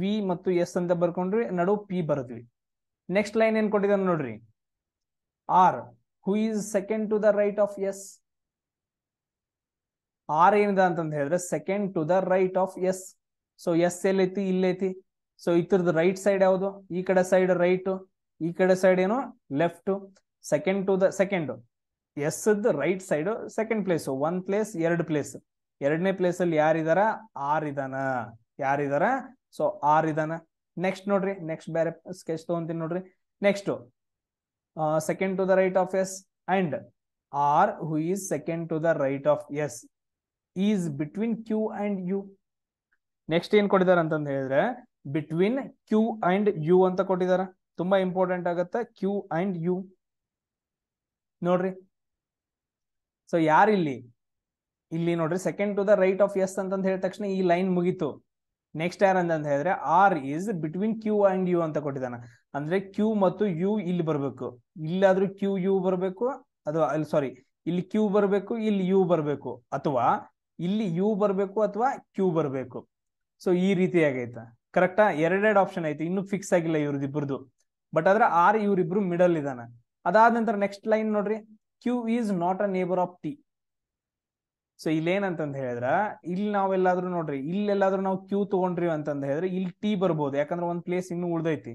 ವಿ ಮತ್ತು ಎಸ್ ಅಂತ ಬರ್ಕೊಂಡ್ರಿ ನಡುವೆ ಪಿ ಬರದ್ವಿ ನೆಕ್ಸ್ಟ್ ಲೈನ್ ಏನ್ ಕೊಟ್ಟಿದ್ದಾನೆ ನೋಡ್ರಿ R who is second to the right of S R ಏನಿದೆ ಅಂತ ಹೇಳಿದ್ರೆ second to the right of S so S ಎಲ್ಲೈತಿ ಇಲ್ಲೈತಿ ಸೊ ಇತರದ ರೈಟ್ ಸೈಡ್ ಯಾವುದು ಈ ಕಡೆ ಸೈಡ್ ರೈಟ್ ಈ ಕಡೆ ಸೈಡ್ ಏನು left second to the second S right side second place one place ಎರಡು ಪ್ಲೇಸ್ ಎರಡನೇ ಪ್ಲೇಸ್ ಅಲ್ಲಿ ಯಾರಿದಾರ ಆರ್ ಇದಾನ ಯಾರಿದಾರ ಸೊ ಆರ್ ಇದಾನ ನೆಕ್ಸ್ಟ್ ನೋಡ್ರಿ ನೆಕ್ಸ್ಟ್ ಬೇರೆ ಸ್ಕೆಚ್ ತಗೊಂತೀನಿ ನೋಡ್ರಿ next second to the right of S and R who is second to the right of S is between Q and U next ಏನ್ ಕೊಟ್ಟಿದ್ದಾರೆ ಅಂತ ಹೇಳಿದ್ರೆ ಬಿಟ್ವೀನ್ ಕ್ಯೂ ಅಂಡ್ ಯು ಅಂತ ಕೊಟ್ಟಿದ್ದಾರೆ ತುಂಬಾ ಇಂಪಾರ್ಟೆಂಟ್ ಆಗುತ್ತೆ ಕ್ಯೂ ಅಂಡ್ ಯು ನೋಡ್ರಿ so ಯಾರಿಲ್ಲಿ ಇಲ್ಲಿ ನೋಡ್ರಿ second to the right of S ಅಂತ ಹೇಳಿದ ತಕ್ಷಣ ಈ ಲೈನ್ ಮುಗೀತು ನೆಕ್ಸ್ಟ್ ಏನಂತ ಅಂತ ಹೇಳಿದ್ರೆ R is between Q and U ಅಂತ ಕೊಟ್ಟಿದ್ದಾನೆ ಅಂದ್ರೆ ಕ್ಯೂ ಮತ್ತು ಯು ಇಲ್ಲಿ ಬರಬೇಕು ಇಲ್ಲಾದ್ರೂ ಕ್ಯೂ ಯು ಬರಬೇಕು ಅಥವಾ ಅಲ್ಲಿ ಸಾರಿ ಇಲ್ಲಿ ಕ್ಯೂ ಬರಬೇಕು ಇಲ್ಲಿ ಯು ಬರಬೇಕು ಅಥವಾ ಇಲ್ಲಿ ಯು ಬರಬೇಕು ಅಥವಾ ಕ್ಯೂ ಬರಬೇಕು ಸೊ ಈ ರೀತಿ ಆಗೈತ ಕರೆಕ್ಟಾ ಎರಡೆರಡು ಆಪ್ಷನ್ ಐತಿ ಇನ್ನು ಫಿಕ್ಸ್ ಆಗಿಲ್ಲ ಇವ್ರದ್ದು ಬಟ್ ಆದ್ರೆ ಆರ್ ಇವ್ರಿಬ್ರು ಮಿಡಲ್ ಇದಾನೆ ಅದಾದ ನಂತರ ನೆಕ್ಸ್ಟ್ ಲೈನ್ ನೋಡ್ರಿ Q is not a neighbour of T so ಇಲ್ಲೇನಂತಂದ್ ಹೇಳಿದ್ರ ಇಲ್ಲಿ ನಾವೆಲ್ಲಾದ್ರೂ ನೋಡ್ರಿ ಇಲ್ಲೆಲ್ಲಾದ್ರೂ ನಾವು ಕ್ಯೂ ತಗೊಂಡ್ರಿ ಅಂತಂದ್ ಹೇಳಿದ್ರೆ ಇಲ್ಲಿ ಟಿ ಬರ್ಬೋದು ಯಾಕಂದ್ರೆ ಒಂದ್ ಪ್ಲೇಸ್ ಇನ್ನು ಉಳ್ದೈತಿ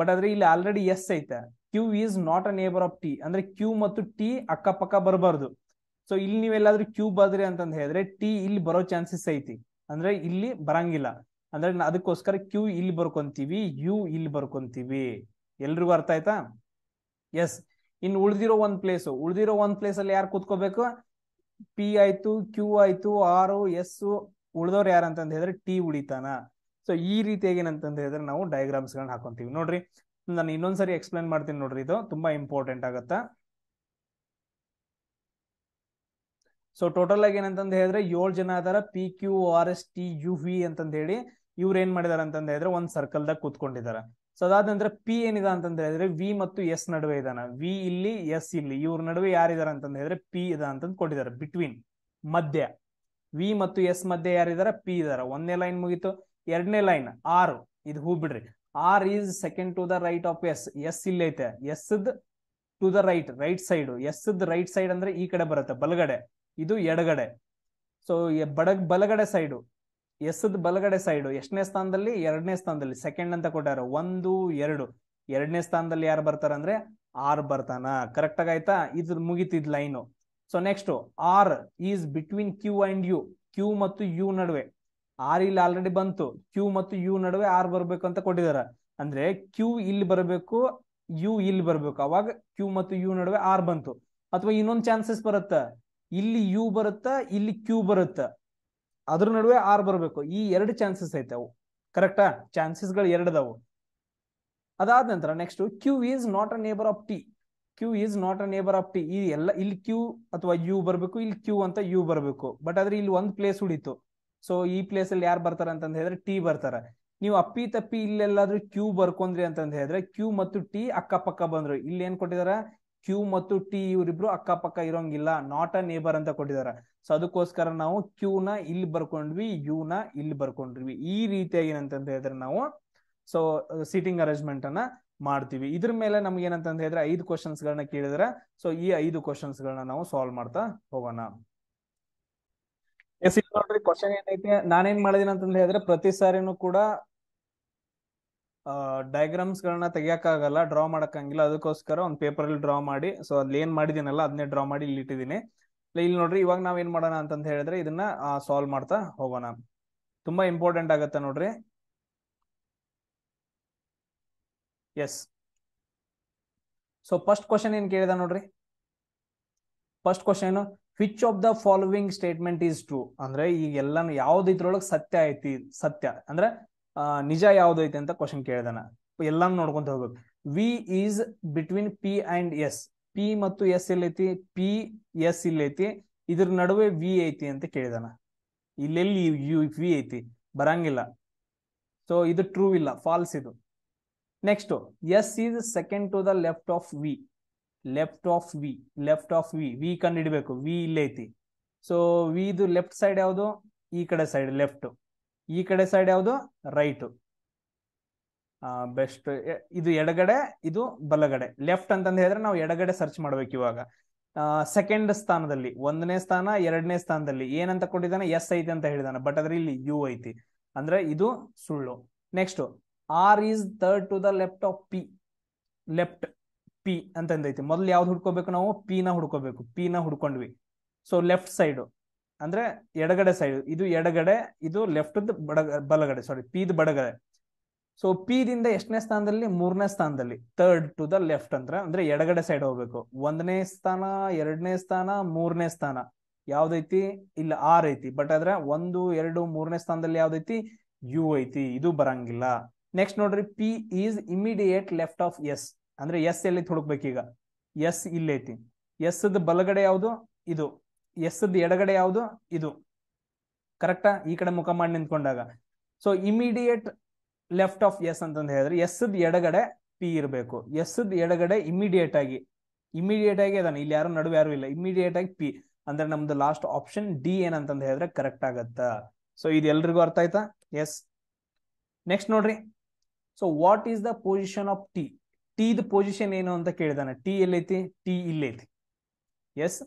ಬಟ್ ಆದ್ರೆ ಇಲ್ಲಿ ಆಲ್ರೆಡಿ ಎಸ್ ಐತೆ Q is not a neighbour of T ಅಂದ್ರೆ ಕ್ಯೂ ಮತ್ತು ಟಿ ಅಕ್ಕಪಕ್ಕ ಬರಬಾರ್ದು ಸೊ ಇಲ್ಲಿ ನೀವೆಲ್ಲಾದ್ರೂ ಕ್ಯೂ ಬದ್ರಿ ಅಂತಂದ್ ಹೇಳಿದ್ರೆ ಟಿ ಇಲ್ಲಿ ಬರೋ ಚಾನ್ಸಸ್ ಐತಿ ಅಂದ್ರೆ ಇಲ್ಲಿ ಬರಂಗಿಲ್ಲ ಅಂದ್ರೆ ಅದಕ್ಕೋಸ್ಕರ ಕ್ಯೂ ಇಲ್ಲಿ ಬರ್ಕೊಂತೀವಿ ಯು ಇಲ್ಲಿ ಬರ್ಕೊಂತೀವಿ ಎಲ್ರಿಗೂ ಅರ್ಥ ಆಯ್ತಾ ಎಸ್ ಇನ್ ಉಳ್ದಿರೋ ಒಂದ್ ಪ್ಲೇಸ್ ಉಳ್ದಿರೋ ಒಂದ್ ಪ್ಲೇಸ್ ಅಲ್ಲಿ ಯಾರು ಕೂತ್ಕೋಬೇಕು ಪಿ ಆಯ್ತು ಕ್ಯೂ ಆಯ್ತು ಆರು ಎಸ್ ಉಳ್ದವ್ರು ಯಾರಂತ ಹೇಳಿದ್ರೆ ಟಿ ಉಳಿತಾನ ಸೊ ಈ ರೀತಿಯಾಗಿ ಏನಂತ ಹೇಳಿದ್ರೆ ನಾವು ಡಯಾಗ್ರಾಮ್ಸ್ ಗಳನ್ನ ಹಾಕೊಂತೀವಿ ನೋಡ್ರಿ ನಾನು ಇನ್ನೊಂದ್ಸರಿ ಎಕ್ಸ್ಪ್ಲೈನ್ ಮಾಡ್ತೀನಿ ನೋಡ್ರಿ ಇದು ತುಂಬಾ ಇಂಪಾರ್ಟೆಂಟ್ ಆಗತ್ತ ಸೊ ಟೋಟಲ್ ಆಗಿ ಏನಂತ ಹೇಳಿದ್ರೆ ಏಳು ಜನ ಅದಾರ P Q R S T U V ಅಂತಂದ ಹೇಳಿ ಇವ್ರು ಏನ್ ಮಾಡಿದಾರ ಅಂತಂದ ಹೇಳಿದ್ರೆ ಒಂದ್ ಸರ್ಕಲ್ ದಾಗ ಕೂತ್ಕೊಂಡಿದಾರ ಸೊ ಅದಾದ ನಂತರ ಪಿ ಏನಿದೆ ಅಂತಂದ್ರೆ ಹೇಳಿದ್ರೆ ವಿ ಮತ್ತು ಎಸ್ ನಡುವೆ ಇದಾನ ವಿ ಇಲ್ಲಿ ಎಸ್ ಇಲ್ಲಿ ಇವ್ರ ನಡುವೆ ಯಾರಿದಾರ ಅಂತಂದ್ರೆ ಹೇಳಿದ್ರೆ ಪಿ ಇದ ಅಂತಂದು ಕೊಟ್ಟಿದ್ದಾರೆ ಬಿಟ್ವೀನ್ ಮಧ್ಯ ವಿ ಮತ್ತು ಎಸ್ ಮಧ್ಯೆ ಯಾರಿದಾರ ಪಿ ಇದಾರ ಒಂದನೇ ಲೈನ್ ಮುಗೀತು ಎರಡನೇ ಲೈನ್ ಆರ್ ಇದು ಹೂ ಬಿಡ್ರಿ R is second to the right of S S ಇಲ್ಲಿ ಐತೆ S to the right right side S right side ಅಂದ್ರೆ ಈ ಕಡೆ ಬರುತ್ತೆ ಬಲಗಡೆ ಇದು ಎಡಗಡೆ ಸೊ ಬಡಗ್ ಬಲಗಡೆ ಸೈಡು ಎಸ್ ಬಲಗಡೆ ಸೈಡ್ ಎಷ್ಟನೇ ಸ್ಥಾನದಲ್ಲಿ ಎರಡನೇ ಸ್ಥಾನದಲ್ಲಿ ಸೆಕೆಂಡ್ ಅಂತ ಕೊಟ್ಟಾರ ಒಂದು ಎರಡು ಎರಡನೇ ಸ್ಥಾನದಲ್ಲಿ ಯಾರು ಬರ್ತಾರ ಅಂದ್ರೆ ಆರ್ ಬರ್ತಾನ ಕರೆಕ್ಟ್ ಆಯ್ತಾ ಇದ್ರ ಮುಗಿತಿದ್ line so next R is between Q and U Q ಮತ್ತು ಯು ನಡುವೆ ಆರ್ ಇಲ್ಲಿ ಆಲ್ರೆಡಿ ಬಂತು ಕ್ಯೂ ಮತ್ತು ಯು ನಡುವೆ ಆರ್ ಬರ್ಬೇಕು ಅಂತ ಕೊಟ್ಟಿದಾರ ಅಂದ್ರೆ ಕ್ಯೂ ಇಲ್ಲಿ ಬರಬೇಕು ಯು ಇಲ್ಲಿ ಬರ್ಬೇಕು ಅವಾಗ ಕ್ಯೂ ಮತ್ತು ಯು ನಡುವೆ ಆರ್ ಬಂತು ಅಥವಾ ಇನ್ನೊಂದು ಚಾನ್ಸಸ್ ಬರುತ್ತ ಇಲ್ಲಿ ಯು ಬರುತ್ತ ಇಲ್ಲಿ ಕ್ಯೂ ಬರುತ್ತ ಅದ್ರ ನಡುವೆ ಆರ್ ಬರಬೇಕು ಈ ಎರಡು ಚಾನ್ಸಸ್ ಐತೆ ಅವು ಕರೆಕ್ಟಾ ಚಾನ್ಸಸ್ಗಳು ಎರಡದವು ಅದಾದ ನಂತರ next Q is not a neighbour of T Q is not a neighbour of T ಈ ಎಲ್ಲ ಇಲ್ಲಿ ಕ್ಯೂ ಅಥವಾ ಯು ಬರಬೇಕು ಇಲ್ಲಿ ಕ್ಯೂ ಅಂತ ಯು ಬರಬೇಕು ಬಟ್ ಆದ್ರೆ ಇಲ್ಲಿ ಒಂದು ಪ್ಲೇಸ್ ಉಳಿತು ಸೊ ಈ ಪ್ಲೇಸ್ ಅಲ್ಲಿ ಯಾರು ಬರ್ತಾರೆ ಅಂತಂದ ಹೇಳಿದ್ರೆ ಟಿ ಬರ್ತಾರೆ ನೀವು ಅಪ್ಪಿ ತಪ್ಪಿ ಇಲ್ಲೆಲ್ಲಾದ್ರೂ ಕ್ಯೂ ಬರ್ಕೊಂಡ್ರಿ ಅಂತಂದ ಹೇಳಿದ್ರೆ ಕ್ಯೂ ಮತ್ತು ಟಿ ಅಕ್ಕಪಕ್ಕ ಬಂದ್ರು ಇಲ್ಲಿ ಏನ್ ಕೊಟ್ಟಿದಾರ ಕ್ಯೂ ಮತ್ತು ಟಿ ಇವರಿಬ್ರು ಅಕ್ಕಪಕ್ಕ ಇರೋಂಗಿಲ್ಲ ನಾಟ್ ಅ ನೇಬರ್ ಅಂತ ಕೊಟ್ಟಿದ್ದಾರೆ ಸೊ ಅದಕ್ಕೋಸ್ಕರ ನಾವು ಕ್ಯೂ ನ ಇಲ್ಲಿ ಬರ್ಕೊಂಡ್ವಿ ಯು ನ ಇಲ್ಲಿ ಬರ್ಕೊಂಡ್ವಿ ಈ ರೀತಿಯಾಗಿ ಏನಂತ ಹೇಳಿದ್ರೆ ನಾವು ಸೊ ಸೀಟಿಂಗ್ ಅರೇಂಜ್ಮೆಂಟ್ ಅನ್ನ ಮಾಡ್ತೀವಿ ಇದ್ರ ಮೇಲೆ ನಮ್ಗೆ ಏನಂತ ಹೇಳಿದ್ರೆ ಐದು ಕ್ವಶನ್ಸ್ ಗಳನ್ನ ಕೇಳಿದ್ರೆ ಸೊ ಈ ಐದು ಕ್ವಶನ್ಸ್ ಗಳನ್ನ ನಾವು ಸಾಲ್ವ್ ಮಾಡ್ತಾ ಹೋಗೋಣ ಎಸ್ ನೋಡ್ರಿ ಕ್ವಶನ್ ಏನೈತೆ ನಾನೇನ್ ಮಾಡಿದೀನಿ ಅಂತಂದ್ರೆ ಹೇಳಿದ್ರೆ ಪ್ರತಿ ಸಾರಿನೂ ಕೂಡ ಡಯಾಗ್ರಾಮ್ಸ್ ಗಳನ್ನ ತೆಗಿಯಕಾಗಲ್ಲ ಡ್ರಾ ಮಾಡಕ್ಕಾಗಿಲ್ಲ ಅದಕ್ಕೋಸ್ಕರ ಒಂದು ಪೇಪರ್ ಅಲ್ಲಿ ಡ್ರಾ ಮಾಡಿ ಸೊ ಅದ್ ಏನ್ ಮಾಡಿದೀನಲ್ಲ ಅದನ್ನೇ ಡ್ರಾ ಮಾಡಿ ಇಲ್ಲಿ ಇಟ್ಟಿದ್ದೀನಿ ಇಲ್ಲಿ ನೋಡ್ರಿ ಇವಾಗ ನಾವ್ ಏನ್ ಮಾಡೋಣ ಅಂತ ಹೇಳಿದ್ರೆ ಇದನ್ನ ಸಾಲ್ವ್ ಮಾಡ್ತಾ ಹೋಗೋಣ ತುಂಬಾ ಇಂಪಾರ್ಟೆಂಟ್ ಆಗತ್ತ ನೋಡ್ರಿ ಎಸ್ ಸೊ ಫಸ್ಟ್ ಕ್ವಶನ್ ಏನ್ ಕೇಳಿದ ನೋಡ್ರಿ first question which of the following statement is true ಅಂದ್ರೆ ಈಗ ಎಲ್ಲಾನು ಯಾವ್ದು ಇದ್ರೊಳಗೆ ಸತ್ಯ ಐತಿ ಸತ್ಯ ಅಂದ್ರೆ ನಿಜ ಯಾವ್ದೈತಿ ಅಂತ ಕ್ವಶನ್ ಕೇಳಿದಾನ ಎಲ್ಲಾನು ನೋಡ್ಕೊಂತ ಹೋಗ್ಬೇಕು V is between P and S P ಮತ್ತು ಎಸ್ ಐತಿ ಪಿ ಎಸ್ ಐತಿ ಇದ್ರ ನಡುವೆ ವಿ ಐತಿ ಅಂತ ಕೇಳಿದಾನ ಇಲ್ಲೆಲ್ಲಿ ಯು ವಿ ಐತಿ ಬರಂಗಿಲ್ಲ ಸೊ ಇದು ಟ್ರೂ ಇಲ್ಲ ಫಾಲ್ಸ್ ಇದು next S is second to the left of V left of V left of V V ಕಂಡು ಇಡಬೇಕು ವಿ ಐತಿ ಸೊ ವಿ ಇದು ಲೆಫ್ಟ್ ಸೈಡ್ ಯಾವುದು ಈ ಕಡೆ ಸೈಡ್ ಲೆಫ್ಟ್ ಈ ಕಡೆ ಸೈಡ್ ಯಾವುದು ರೈಟು ಬೆಸ್ಟ್ ಇದು ಎಡಗಡೆ ಇದು ಬಲಗಡೆ ಲೆಫ್ಟ್ ಅಂತಂದು ಹೇಳಿದ್ರೆ ನಾವು ಎಡಗಡೆ ಸರ್ಚ್ ಮಾಡ್ಬೇಕು ಇವಾಗ ಸೆಕೆಂಡ್ ಸ್ಥಾನದಲ್ಲಿ ಒಂದನೇ ಸ್ಥಾನ ಎರಡನೇ ಸ್ಥಾನದಲ್ಲಿ ಏನಂತ ಕೊಟ್ಟಿದ್ದಾನೆ ಎಸ್ ಐತಿ ಅಂತ ಹೇಳಿದಾನೆ ಬಟ್ ಅದ್ರ ಇಲ್ಲಿ ಯು ಐತಿ ಅಂದ್ರೆ ಇದು ಸುಳ್ಳು next R is third to the left of P left P ಅಂತಂದೈತಿ ಮೊದಲು ಯಾವ್ದು ಹುಡ್ಕೋಬೇಕು ನಾವು ಪಿ ನ ಹುಡ್ಕೋಬೇಕು ಪಿ ನ ಹುಡ್ಕೊಂಡ್ವಿ ಸೊ ಲೆಫ್ಟ್ ಸೈಡ್ ಅಂದ್ರೆ ಎಡಗಡೆ ಸೈಡ್ ಇದು ಎಡಗಡೆ ಇದು ಲೆಫ್ಟ್ ಬಡಗ ಬಲಗಡೆ ಸಾರಿ ಪಿದ್ ಬಡಗಡೆ ಸೊ ಪಿ ದಿಂದ ಎಷ್ಟನೇ ಸ್ಥಾನದಲ್ಲಿ ಮೂರನೇ ಸ್ಥಾನದಲ್ಲಿ ಥರ್ಡ್ ಟು ದ ಲೆಫ್ಟ್ ಅಂದ್ರೆ ಅಂದ್ರೆ ಎಡಗಡೆ ಸೈಡ್ ಹೋಗ್ಬೇಕು ಒಂದನೇ ಸ್ಥಾನ ಎರಡನೇ ಸ್ಥಾನ ಮೂರನೇ ಸ್ಥಾನ ಯಾವ್ದೈತಿ ಇಲ್ಲ ಆರ್ ಐತಿ ಬಟ್ ಆದ್ರೆ ಒಂದು ಎರಡು ಮೂರನೇ ಸ್ಥಾನದಲ್ಲಿ ಯಾವ್ದೈತಿ ಯು ಐತಿ ಇದು ಬರಂಗಿಲ್ಲ ನೆಕ್ಸ್ಟ್ ನೋಡ್ರಿ P is immediate left of S ಅಂದ್ರೆ ಎಸ್ ಎಲ್ಲಿ ಹುಡುಕ್ಬೇಕೀಗ ಎಸ್ ಇಲ್ಲೈತಿ ಎಸ್ ಬಲಗಡೆ ಯಾವುದು ಇದು ಎಸ್ ಎಡಗಡೆ ಯಾವುದು ಇದು ಕರೆಕ್ಟಾ ಈ ಕಡೆ ಮುಖ ಮಾಡಿ ನಿಂತ್ಕೊಂಡಾಗ so immediate left of S ಅಂತಂದು ಹೇಳಿದ್ರೆ ಎಸ್ ಎಡಗಡೆ ಪಿ ಇರಬೇಕು ಎಸ್ ಎಡಗಡೆ ಇಮಿಡಿಯೇಟ್ ಆಗಿ ಇಮಿಡಿಯೇಟ್ ಆಗಿ ಅದನ್ನ ಇಲ್ಲಿ ಯಾರು ನಡುವೆ ಯಾರು ಇಲ್ಲ ಇಮಿಡಿಯೇಟ್ ಆಗಿ ಪಿ ಅಂದ್ರೆ ನಮ್ದು ಲಾಸ್ಟ್ ಆಪ್ಷನ್ ಡಿ ಏನಂತಂದು ಹೇಳಿದ್ರೆ ಕರೆಕ್ಟ್ ಆಗತ್ತ ಸೊ ಇದು ಎಲ್ರಿಗೂ ಅರ್ಥ ಆಯ್ತಾ ಎಸ್ ನೆಕ್ಸ್ಟ್ ನೋಡ್ರಿ so what is the position of T T the position ಏನು ಅಂತ ಕೇಳಿದಾನೆ ಟಿ ಎಲ್ಲೈತಿ ಟಿ ಇಲ್ಲೈತಿ ಎಸ್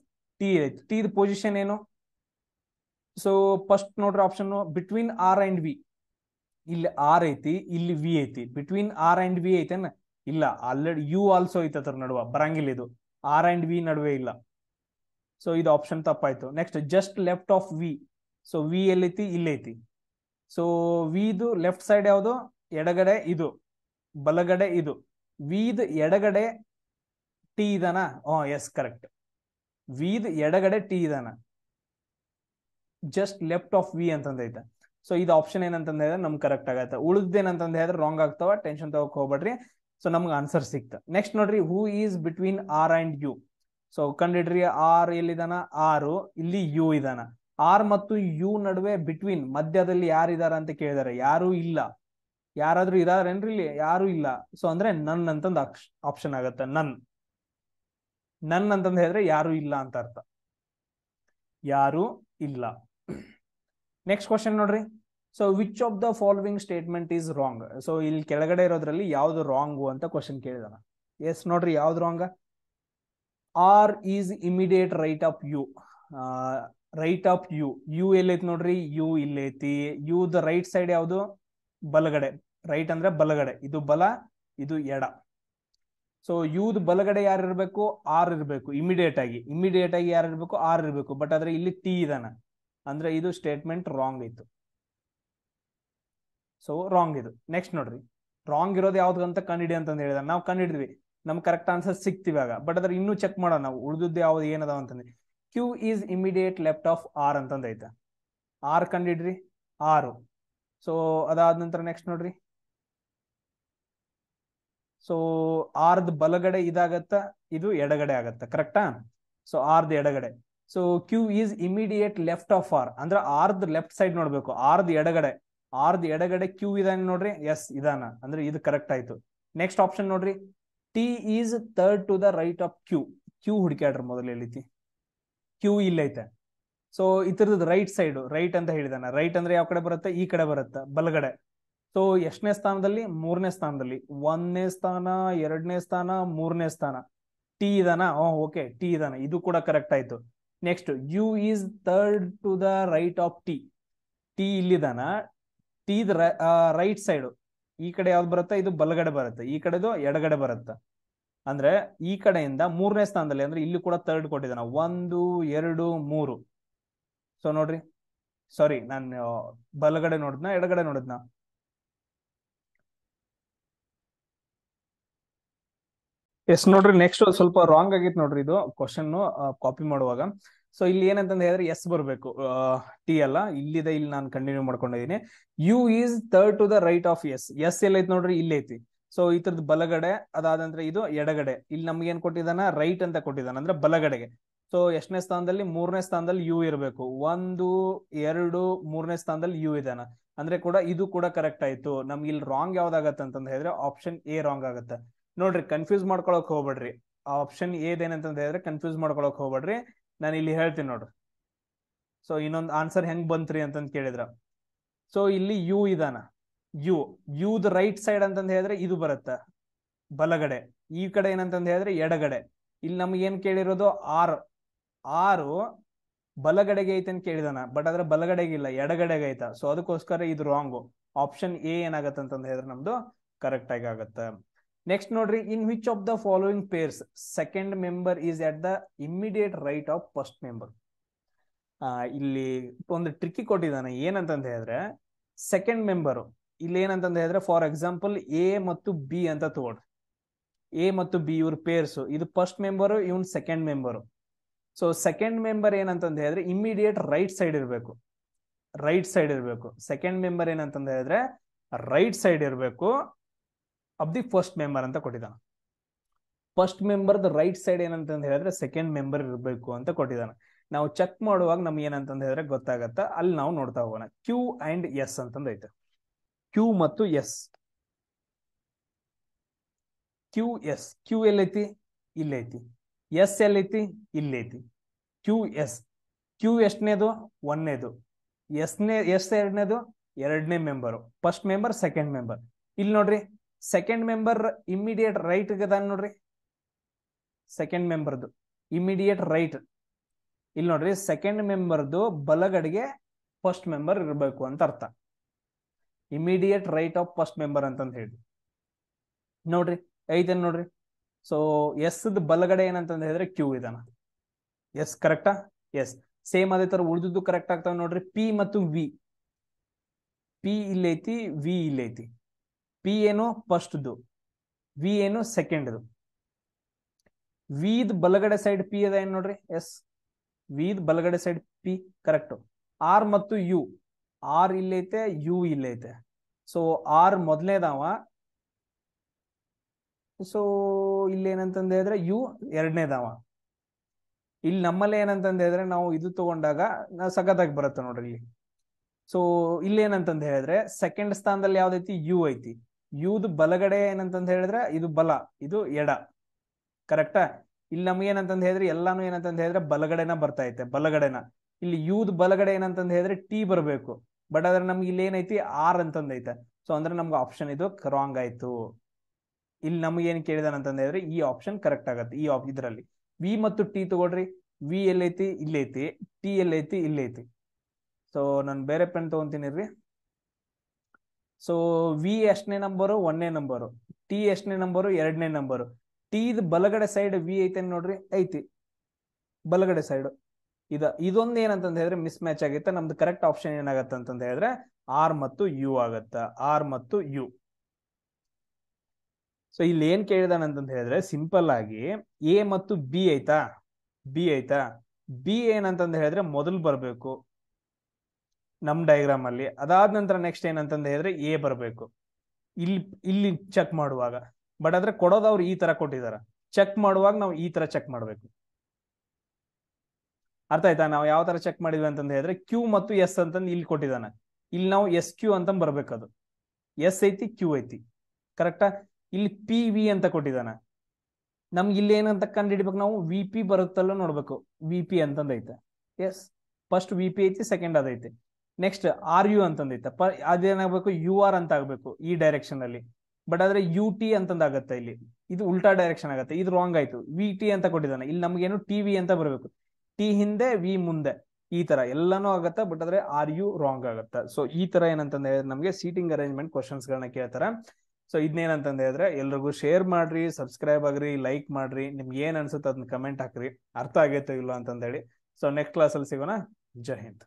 ಟಿ ಇಲ್ಲೈತಿ ಟಿ ದ ಪೊಸಿಷನ್ ಏನು ಸೊ ಫಸ್ಟ್ ನೋಡ್ರಿ option between R and V ಇಲ್ಲಿ ಆರ್ ಐತಿ ಇಲ್ಲಿ ವಿ ಐತಿ ಬಿಟ್ವೀನ್ ಆರ್ ಅಂಡ್ ವಿ ಐತೆನ ಇಲ್ಲ ಆಲ್ರೆಡಿ ಯು ಆಲ್ಸೋ ಐತೆ ಅದ್ರ ನಡುವ ಬರಂಗಿಲ್ಲ ಇದು ಆರ್ ಅಂಡ್ ವಿ ನಡುವೆ ಇಲ್ಲ ಸೊ ಇದು ಆಪ್ಷನ್ ತಪ್ಪಾಯ್ತು next just left of V so V ಎಲ್ಲೈತಿ ಇಲ್ಲೈತಿ ಸೊ ವಿದು ಲೆಫ್ಟ್ ಸೈಡ್ ಯಾವುದು ಎಡಗಡೆ ಇದು ಬಲಗಡೆ ಇದು ವಿದ್ ಎಡಗಡೆ ಟಿ ಇದಾನ ಹಾ ಎಸ್ ಕರೆಕ್ಟ್ ವಿದ್ ಎಡಗಡೆ ಟಿ ಇದಾನ ಜಸ್ಟ್ ಲೆಫ್ಟ್ ಆಫ್ ವಿ ಅಂತಂದೈತೆ ಸೊ ಇದು ಆಪ್ಷನ್ ಏನಂತ ಹೇಳಿದ್ರೆ ನಮ್ಗೆ ಕರೆಕ್ಟ್ ಆಗತ್ತೆ ಉಳಿದೇನಂತ ಹೇಳಿದ್ರೆ ರಾಂಗ್ ಆಗ್ತಾವ ಟೆನ್ಷನ್ ತಗೋಕ್ ಹೋಗ್ಬೇಡ್ರಿ ಸೊ ನಮ್ಗೆ ಆನ್ಸರ್ ಸಿಕ್ತ ನೆಕ್ಸ್ಟ್ ನೋಡ್ರಿ who is between R and U so ಕಂಡಿಡ್ರಿ ಆರ್ ಎಲ್ಲಿದಾನ ಆರು ಇಲ್ಲಿ ಯು ಇದಾನ ಆರ್ ಮತ್ತು ಯು ನಡುವೆ ಬಿಟ್ವೀನ್ ಮಧ್ಯದಲ್ಲಿ ಯಾರಿದಾರ ಅಂತ ಕೇಳಿದಾರೆ ಯಾರು ಇಲ್ಲ ಯಾರಾದ್ರೂ ಏನ್ರಿ ಇಲ್ಲಿ ಯಾರು ಇಲ್ಲ ಸೊ ಅಂದ್ರೆ ನನ್ ಅಂತಂದ್ ಆಪ್ಷನ್ ಆಗತ್ತೆ ನನ್ ನನ್ ಅಂತಂದ್ ಹೇಳಿದ್ರೆ ಯಾರು ಇಲ್ಲ ಅಂತ ಅರ್ಥ ಯಾರು ಇಲ್ಲ ನೆಕ್ಸ್ಟ್ ಕ್ವಶನ್ ನೋಡ್ರಿ so which of the following statement is wrong so ಇಲ್ಲಿ ಕೆಳಗಡೆ ಇರೋದ್ರಲ್ಲಿ ಯಾವ್ದು ರಾಂಗು ಅಂತ ಕ್ವಶನ್ ಕೇಳಿದಾನ ಎಸ್ ನೋಡ್ರಿ ಯಾವ್ದು ರಾಂಗ R is immediate right of U right of U U ಎಲ್ಲೈತಿ ನೋಡ್ರಿ ಯು ಇಲ್ಲೈತಿ ಯು ದ ರೈಟ್ ಸೈಡ್ ಯಾವುದು ಬಲಗಡೆ ರೈಟ್ ಅಂದ್ರೆ ಬಲಗಡೆ ಇದು ಬಲ ಇದು ಎಡ ಸೊ ಯೂದ್ ಬಲಗಡೆ ಯಾರು ಇರಬೇಕು ಆರ್ ಇರಬೇಕು ಇಮಿಡಿಯೇಟ್ ಆಗಿ ಇಮಿಡಿಯೇಟ್ ಆಗಿ ಯಾರು ಇರಬೇಕು ಆರ್ ಇರಬೇಕು ಬಟ್ ಆದ್ರೆ ಇಲ್ಲಿ ಟಿ ಇದಾನ ಅಂದ್ರೆ ಇದು ಸ್ಟೇಟ್ಮೆಂಟ್ ರಾಂಗ್ ಇತ್ತು ಸೊ ರಾಂಗ್ ಇದು ನೆಕ್ಸ್ಟ್ ನೋಡ್ರಿ ರಾಂಗ್ ಇರೋದು ಯಾವ್ದು ಅಂತ ಕಂಡಿಡಿ ಅಂತ ಹೇಳಿದ ನಾವು ಕಂಡಿಡಿದ್ವಿ ನಮ್ಗೆ ಕರೆಕ್ಟ್ ಆನ್ಸರ್ ಆಗ ಬಟ್ ಅದ್ರ ಇನ್ನೂ ಚೆಕ್ ಮಾಡೋಣ ನಾವು ಉಳಿದದ್ದು ಯಾವ್ದು ಏನದಾವ ಅಂತಂದ್ರೆ Q is immediate left of R ಅಂತಂದ ಐತ ಆರ್ ಕಂಡಿಡ್ರಿ ಆರು ಸೊ ಅದಾದ ನಂತರ ನೆಕ್ಸ್ಟ್ ನೋಡ್ರಿ ಸೊ ಆರ್ದ ಬಲಗಡೆ ಇದಾಗತ್ತ ಇದು ಎಡಗಡೆ ಆಗತ್ತ ಕರೆಕ್ಟಾ ಸೊ ಆರ್ದ ಎಡಗಡೆ so Q is immediate left of R ಅಂದ್ರೆ ಆರ್ದ್ ಲೆಫ್ಟ್ ಸೈಡ್ ನೋಡ್ಬೇಕು ಆರ್ದ್ ಎಡಗಡೆ ಆರ್ದ್ ಎಡಗಡೆ ಕ್ಯೂ ಇದಾನೆ ನೋಡ್ರಿ ಎಸ್ ಇದಾನ ಅಂದ್ರೆ ಇದು ಕರೆಕ್ಟ್ ಆಯ್ತು ನೆಕ್ಸ್ಟ್ ಆಪ್ಷನ್ ನೋಡ್ರಿ T is third to the right of Q Q ಹುಡುಕ್ಯಾಡ್ರಿ ಮೊದಲು ಹೇಳಿತಿ ಕ್ಯೂ ಇಲ್ಲೈತೆ ಸೊ ಇತರದ್ ರೈಟ್ ಸೈಡ್ ರೈಟ್ ಅಂತ ಹೇಳಿದಾನ ರೈಟ್ ಅಂದ್ರೆ ಯಾವ ಕಡೆ ಬರುತ್ತೆ ಈ ಕಡೆ ಬರುತ್ತೆ ಬಲಗಡೆ ಸೊ ಎಷ್ಟನೇ ಸ್ಥಾನದಲ್ಲಿ ಮೂರನೇ ಸ್ಥಾನದಲ್ಲಿ ಒಂದನೇ ಸ್ಥಾನ ಎರಡನೇ ಸ್ಥಾನ ಮೂರನೇ ಸ್ಥಾನ ಟಿ ಇದಾನ ಓಕೆ ಟಿ ಇದಾನ ಇದು ಕೂಡ ಕರೆಕ್ಟ್ ಆಯ್ತು next U is third to the right of T T ಇಲ್ಲಿದಾನ ಟಿ ರೈಟ್ ಸೈಡ್ ಈ ಕಡೆ ಯಾವ್ದು ಬರುತ್ತೆ ಇದು ಬಲಗಡೆ ಬರುತ್ತೆ ಈ ಕಡೆದು ಎಡಗಡೆ ಬರುತ್ತೆ ಅಂದ್ರೆ ಈ ಕಡೆಯಿಂದ ಮೂರನೇ ಸ್ಥಾನದಲ್ಲಿ ಅಂದ್ರೆ ಇಲ್ಲಿ ಕೂಡ ತರ್ಡ್ ಕೊಟ್ಟಿದ್ದಾನ ಒಂದು ಎರಡು ಮೂರು ಸೊ ನೋಡ್ರಿ ಸಾರಿ ನಾನು ಬಲಗಡೆ ನೋಡಿದ್ನ ಎಡಗಡೆ ನೋಡಿದ್ನ ಎಸ್ ನೋಡ್ರಿ ನೆಕ್ಸ್ಟ್ ಸ್ವಲ್ಪ ರಾಂಗ್ ಆಗಿತ್ತು ನೋಡ್ರಿ ಇದು ಕ್ವಶನ್ ಕಾಪಿ ಮಾಡುವಾಗ ಸೊ ಇಲ್ಲಿ ಏನಂತ ಹೇಳಿದ್ರೆ ಎಸ್ ಬರಬೇಕು ಟಿ ಅಲ್ಲ ಇಲ್ಲಿದೆ ಇಲ್ಲಿ ನಾನು ಕಂಟಿನ್ಯೂ ಮಾಡ್ಕೊಂಡಿದ್ದೀನಿ U is third to the right of S S ಎಲ್ಲೈತಿ ನೋಡ್ರಿ ಐತಿ ಸೊ ಈ ತರದ ಬಲಗಡೆ ಅದಾದ ಇದು ಎಡಗಡೆ ಇಲ್ಲಿ ನಮ್ಗೆ ಏನ್ ಕೊಟ್ಟಿದ್ದಾನ ರೈಟ್ ಅಂತ ಕೊಟ್ಟಿದ್ದಾನ ಅಂದ್ರೆ ಬಲಗಡೆಗೆ ಸೊ ಎಷ್ಟನೇ ಸ್ಥಾನದಲ್ಲಿ ಮೂರನೇ ಸ್ಥಾನದಲ್ಲಿ ಯು ಇರಬೇಕು ಒಂದು ಎರಡು ಮೂರನೇ ಸ್ಥಾನದಲ್ಲಿ ಯು ಇದಾನ ಅಂದ್ರೆ ಕೂಡ ಇದು ಕೂಡ ಕರೆಕ್ಟ್ ಆಯ್ತು ನಮ್ಗೆ ಇಲ್ಲಿ ರಾಂಗ್ ಯಾವ್ದಾಗತ್ತೆ ಅಂತಂದ ಹೇಳಿದ್ರೆ ಆಪ್ಷನ್ ಎ ರಾಂಗ್ ಆಗುತ್ತೆ ನೋಡ್ರಿ ಕನ್ಫ್ಯೂಸ್ ಮಾಡ್ಕೊಳಕ್ ಹೋಗ್ಬೇಡ್ರಿ ಆಪ್ಷನ್ ಏನಂತಂದ ಹೇಳಿದ್ರೆ ಕನ್ಫ್ಯೂಸ್ ಮಾಡ್ಕೊಳಕ್ ಹೋಗ್ಬೇಡ್ರಿ ನಾನು ಇಲ್ಲಿ ಹೇಳ್ತೀನಿ ನೋಡ್ರಿ ಸೊ ಇನ್ನೊಂದು ಆನ್ಸರ್ ಹೆಂಗ್ ಬಂತ್ರಿ ಅಂತಂದ್ ಕೇಳಿದ್ರ ಸೊ ಇಲ್ಲಿ ಯು ಇದಾನ U U the right side ಅಂತಂದು ಹೇಳಿದ್ರೆ ಇದು ಬರುತ್ತೆ ಬಲಗಡೆ ಈ ಕಡೆ ಏನಂತಂದು ಹೇಳಿದ್ರೆ ಎಡಗಡೆ ಇಲ್ಲಿ ನಮ್ಗೆ ಏನ್ ಕೇಳಿರೋದು ಆರ್ ಆರು ಬಲಗಡೆಗೆ ಐತೆ ಅಂತ ಕೇಳಿದಾನ ಬಟ್ ಆದ್ರೆ ಇಲ್ಲ ಎಡಗಡೆಗೆ ಐತ ಸೊ ಅದಕ್ಕೋಸ್ಕರ ಇದು ರಾಂಗು ಆಪ್ಷನ್ ಎ ಏನಾಗತ್ತೆ ಅಂತಂದು ಹೇಳಿದ್ರೆ ನಮ್ದು ಕರೆಕ್ಟ್ ಆಗಿ ಆಗತ್ತೆ ನೆಕ್ಸ್ಟ್ ನೋಡ್ರಿ in which of the following pairs second member is at the immediate right of first member ಇಲ್ಲಿ ಒಂದು ಟ್ರಿಕ್ಕಿ ಕೊಟ್ಟಿದ್ದಾನೆ ಏನಂತಂತ ಹೇಳಿದ್ರೆ ಸೆಕೆಂಡ್ ಮೆಂಬರು ಇಲ್ಲಿ ಏನಂತಂದ ಹೇಳಿದ್ರೆ ಫಾರ್ ಎಕ್ಸಾಂಪಲ್ ಎ ಮತ್ತು ಬಿ ಅಂತ ತಗೊಳ್ರಿ ಎ ಮತ್ತು ಬಿ ಇವ್ರ ಪೇರ್ಸ್ ಇದು ಫಸ್ಟ್ ಮೆಂಬರು ಇವನ್ second member so second member ಏನಂತಂದ ಹೇಳಿದ್ರೆ ಇಮ್ಮಿಡಿಯೇಟ್ ರೈಟ್ ಸೈಡ್ ಇರಬೇಕು ರೈಟ್ ಸೈಡ್ ಇರಬೇಕು ಸೆಕೆಂಡ್ ಮೆಂಬರ್ ಏನಂತಂದ ಹೇಳಿದ್ರೆ ರೈಟ್ ಸೈಡ್ ಇರಬೇಕು ಆಫ್ ದಿ ಫಸ್ಟ್ ಮೆಂಬರ್ ಅಂತ ಕೊಟ್ಟಿದ್ದಾನೆ ಫಸ್ಟ್ ಮೆಂಬರ್ ರೈಟ್ ಸೈಡ್ ಏನಂತ ಹೇಳಿದ್ರೆ ಸೆಕೆಂಡ್ ಮೆಂಬರ್ ಇರಬೇಕು ಅಂತ ಕೊಟ್ಟಿದ್ದಾನೆ ನಾವು ಚೆಕ್ ಮಾಡುವಾಗ ನಮ್ಗೆ ಏನಂತಂದು ಹೇಳಿದ್ರೆ ಗೊತ್ತಾಗತ್ತ ಅಲ್ಲಿ ನಾವು ನೋಡ್ತಾ ಹೋಗೋಣ ಕ್ಯೂ ಅಂಡ್ ಎಸ್ ಅಂತಂದೈತೆ ಕ್ಯೂ ಮತ್ತು ಎಸ್ ಕ್ಯೂ ಎಸ್ ಕ್ಯೂ ಎಲ್ಲೈತಿ ಇಲ್ಲೈತಿ ಎಸ್ ಎಲ್ಲೈತಿ ಇಲ್ಲೈತಿ ಕ್ಯೂ ಎಸ್ ಕ್ಯೂ ಎಷ್ಟನೇದು ಒಂದನೇದು ಎಸ್ನೇ ಎಸ್ ಎರಡನೇದು ಎರಡನೇ member first member second member ಇಲ್ಲಿ ನೋಡ್ರಿ ಸೆಕೆಂಡ್ ಮೆಂಬರ್ ಇಮ್ಮಿಡಿಯೇಟ್ ರೈಟ್ ಅದ ನೋಡ್ರಿ ಸೆಕೆಂಡ್ ಮೆಂಬರ್ದು ಇಮ್ಮಿಡಿಯೇಟ್ ರೈಟ್ ಇಲ್ಲಿ ನೋಡ್ರಿ ಸೆಕೆಂಡ್ ಮೆಂಬರ್ದು ಬಲಗಡೆಗೆ ಫಸ್ಟ್ ಮೆಂಬರ್ ಇರಬೇಕು ಅಂತ ಅರ್ಥ immediate right of first member ಅಂತಂದು ಹೇಳಿ ನೋಡ್ರಿ ಐತೇನು ನೋಡ್ರಿ ಸೊ ಎಸ್ ಬಲಗಡೆ ಏನಂತಂದ ಹೇಳಿದ್ರೆ ಕ್ಯೂ ಇದಾನ ಎಸ್ ಕರೆಕ್ಟಾ ಎಸ್ ಸೇಮ್ ಅದೇ ತರ ಉಳಿದುದು ಕರೆಕ್ಟ್ ಆಗ್ತಾವ ನೋಡ್ರಿ ಪಿ ಮತ್ತು ವಿ ಪಿ ಇಲ್ಲೈತಿ ವಿ ಇಲ್ಲೈತಿ ಪಿ ಏನು ಫಸ್ಟ್ದು ವಿ ಏನು ಸೆಕೆಂಡ್ದು ವಿದ್ ಬಲಗಡೆ ಸೈಡ್ ಪಿ ಅದ ಏನ್ ನೋಡ್ರಿ ಎಸ್ ವಿದ್ ಬಲಗಡೆ ಸೈಡ್ ಪಿ ಕರೆಕ್ಟ್ ಆರ್ ಮತ್ತು ಯು ಆರ್ ಇಲ್ಲೈತೆ ಯು ಇಲ್ಲೈತೆ ಸೊ ಆರ್ ಮೊದಲನೇದವ ಸೊ ಇಲ್ಲಿ ಏನಂತಂದ ಹೇಳಿದ್ರೆ ಯು ಎರಡನೇದವ ಇಲ್ಲಿ ನಮ್ಮಲ್ಲಿ ಏನಂತಂದ ಹೇಳಿದ್ರೆ ನಾವು ಇದು ತಗೊಂಡಾಗ ಸಖತ್ತಾಗಿ ಬರುತ್ತೆ ನೋಡ್ರಿ ಇಲ್ಲಿ ಸೊ ಇಲ್ಲಿ ಏನಂತಂದ ಹೇಳಿದ್ರೆ ಸೆಕೆಂಡ್ ಸ್ಥಾನದಲ್ಲಿ ಯಾವ್ದೈತಿ ಯು ಐತಿ ಯೂದ್ ಬಲಗಡೆ ಏನಂತಂದ ಹೇಳಿದ್ರೆ ಇದು ಬಲ ಇದು ಎಡ ಕರೆಕ್ಟಾ ಇಲ್ಲಿ ನಮ್ಗೆ ಏನಂತಂದ ಹೇಳಿದ್ರೆ ಎಲ್ಲಾನು ಏನಂತಂದ ಹೇಳಿದ್ರೆ ಬಲಗಡೆನ ಬರ್ತಾ ಐತೆ ಬಲಗಡೆನ ಇಲ್ಲಿ ಯೂದ್ ಬಲಗಡೆ ಏನಂತಂದ ಹೇಳಿದ್ರೆ ಟಿ ಬರಬೇಕು ಬಟ್ ಆದ್ರೆ ನಮ್ಗೆ ಇಲ್ಲಿ ಏನೈತಿ ಆರ್ ಅಂತಂದೈತೆ ಸೊ ಅಂದ್ರೆ ನಮ್ಗೆ ಆಪ್ಷನ್ ಇದು ರಾಂಗ್ ಆಯ್ತು ಇಲ್ಲಿ ನಮ್ಗೆ ಏನ್ ಅಂತ ಹೇಳಿದ್ರೆ ಈ ಆಪ್ಷನ್ ಕರೆಕ್ಟ್ ಆಗತ್ತೆ ಈ ಇದರಲ್ಲಿ ವಿ ಮತ್ತು ಟಿ ತಗೊಳ್ರಿ ವಿ ಎಲ್ಲೈತಿ ಇಲ್ಲೈತಿ ಟಿ ಎಲ್ಲೈತಿ ಇಲ್ಲೈತಿ ಸೊ ನಾನು ಬೇರೆ ಪೆನ್ ತಗೊಂತೀನಿ ರೀ ಸೊ ವಿ ಎಷ್ಟನೇ ನಂಬರು ಒಂದನೇ ನಂಬರು ಟಿ ಎಷ್ಟನೇ ನಂಬರು ಎರಡನೇ ನಂಬರು ಟಿ ಇದು ಬಲಗಡೆ ಸೈಡ್ ವಿ ಐತೆ ನೋಡ್ರಿ ಐತಿ ಬಲಗಡೆ ಸೈಡ್ ಇದ ಇದೊಂದು ಏನಂತ ಹೇಳಿದ್ರೆ ಮಿಸ್ ಮ್ಯಾಚ್ ಆಗುತ್ತೆ ನಮ್ದು ಕರೆಕ್ಟ್ ಆಪ್ಷನ್ ಏನಾಗತ್ತ ಅಂತ ಹೇಳಿದ್ರೆ ಆರ್ ಮತ್ತು ಯು ಆಗತ್ತ ಆರ್ ಮತ್ತು ಯು ಸೊ ಇಲ್ಲಿ ಏನ್ ಅಂತಂದ ಹೇಳಿದ್ರೆ ಸಿಂಪಲ್ ಆಗಿ ಎ ಮತ್ತು ಬಿ ಐತಾ ಬಿ ಐತಾ ಬಿ ಏನಂತಂದ ಹೇಳಿದ್ರೆ ಮೊದಲು ಬರಬೇಕು ನಮ್ ಡಯಾಗ್ರಾಮ್ ಅಲ್ಲಿ ಅದಾದ ನಂತರ ನೆಕ್ಸ್ಟ್ ಏನಂತಂದ ಹೇಳಿದ್ರೆ ಎ ಬರಬೇಕು ಇಲ್ಲಿ ಇಲ್ಲಿ ಚೆಕ್ ಮಾಡುವಾಗ ಬಟ್ ಆದ್ರೆ ಕೊಡೋದು ಅವ್ರು ಈ ತರ ಕೊಟ್ಟಿದಾರ ಚೆಕ್ ಮಾಡುವಾಗ ನಾವು ಈ ತರ ಚೆಕ್ ಮಾಡಬೇಕು ಅರ್ಥ ಆಯ್ತಾ ನಾವು ಯಾವ ತರ ಚೆಕ್ ಮಾಡಿದ್ವಿ ಅಂತಂದ ಹೇಳಿದ್ರೆ ಕ್ಯೂ ಮತ್ತು ಎಸ್ ಅಂತಂದು ಇಲ್ಲಿ ಕೊಟ್ಟಿದ್ದಾನೆ ಇಲ್ಲಿ ನಾವು ಎಸ್ ಕ್ಯೂ ಅಂತ ಬರ್ಬೇಕದು ಎಸ್ ಐತಿ ಕ್ಯೂ ಐತಿ ಕರೆಕ್ಟಾ ಇಲ್ಲಿ ಪಿ ವಿ ಅಂತ ಕೊಟ್ಟಿದ್ದಾನೆ ನಮ್ಗೆ ಇಲ್ಲಿ ಏನಂತ ಕಂಡು ಹಿಡಬೇಕು ನಾವು ವಿ ಪಿ ಬರುತ್ತಲ್ಲ ನೋಡ್ಬೇಕು ವಿ ಪಿ ಅಂತಂದೈತೆ ಎಸ್ ಫಸ್ಟ್ ವಿ ಪಿ ಐತಿ ಸೆಕೆಂಡ್ ಅದೈತೆ ನೆಕ್ಸ್ಟ್ ಆರ್ ಯು ಅಂತಂದಿತ್ತ ಅದೇನಾಗಬೇಕು ಯು ಆರ್ ಅಂತ ಆಗಬೇಕು ಈ ಡೈರೆಕ್ಷನ್ ಅಲ್ಲಿ ಬಟ್ ಆದ್ರೆ ಯು ಟಿ ಅಂತಂದಾಗತ್ತೆ ಇಲ್ಲಿ ಇದು ಉಲ್ಟಾ ಡೈರೆಕ್ಷನ್ ಆಗುತ್ತೆ ಇದು ರಾಂಗ್ ಆಯ್ತು ವಿ ಟಿ ಅಂತ ಕೊಟ್ಟಿದ್ದಾನೆ ಇಲ್ಲಿ ನಮಗೇನು ಟಿ ವಿ ಅಂತ ಬರಬೇಕು ಟಿ ಹಿಂದೆ ವಿ ಮುಂದೆ ಈ ತರ ಎಲ್ಲಾನು ಆಗತ್ತೆ ಬಟ್ ಆದ್ರೆ ಆರ್ ಯು ರಾಂಗ್ ಆಗುತ್ತೆ ಸೊ ಈ ತರ ಹೇಳಿದ್ರೆ ನಮಗೆ ಸೀಟಿಂಗ್ ಅರೇಂಜ್ಮೆಂಟ್ ಕ್ವಶನ್ಸ್ ಗಳನ್ನ ಕೇಳ್ತಾರೆ ಸೊ ಇದನ್ನೇನಂತಂದ ಹೇಳಿದ್ರೆ ಎಲ್ರಿಗೂ ಶೇರ್ ಮಾಡ್ರಿ ಸಬ್ಸ್ಕ್ರೈಬ್ ಆಗ್ರಿ ಲೈಕ್ ಮಾಡ್ರಿ ನಿಮ್ಗೆ ಏನ್ ಅನ್ಸುತ್ತೆ ಅದನ್ನ ಕಮೆಂಟ್ ಹಾಕ್ರಿ ಅರ್ಥ ಆಗೈತೋ ಇಲ್ಲ ಅಂತಂದೇಳಿ ಸೊ ನೆಕ್ಸ್ಟ್ ಕ್ಲಾಸಲ್ಲಿ ಸಿಗೋಣ ಜೈ ಹಿಂದ್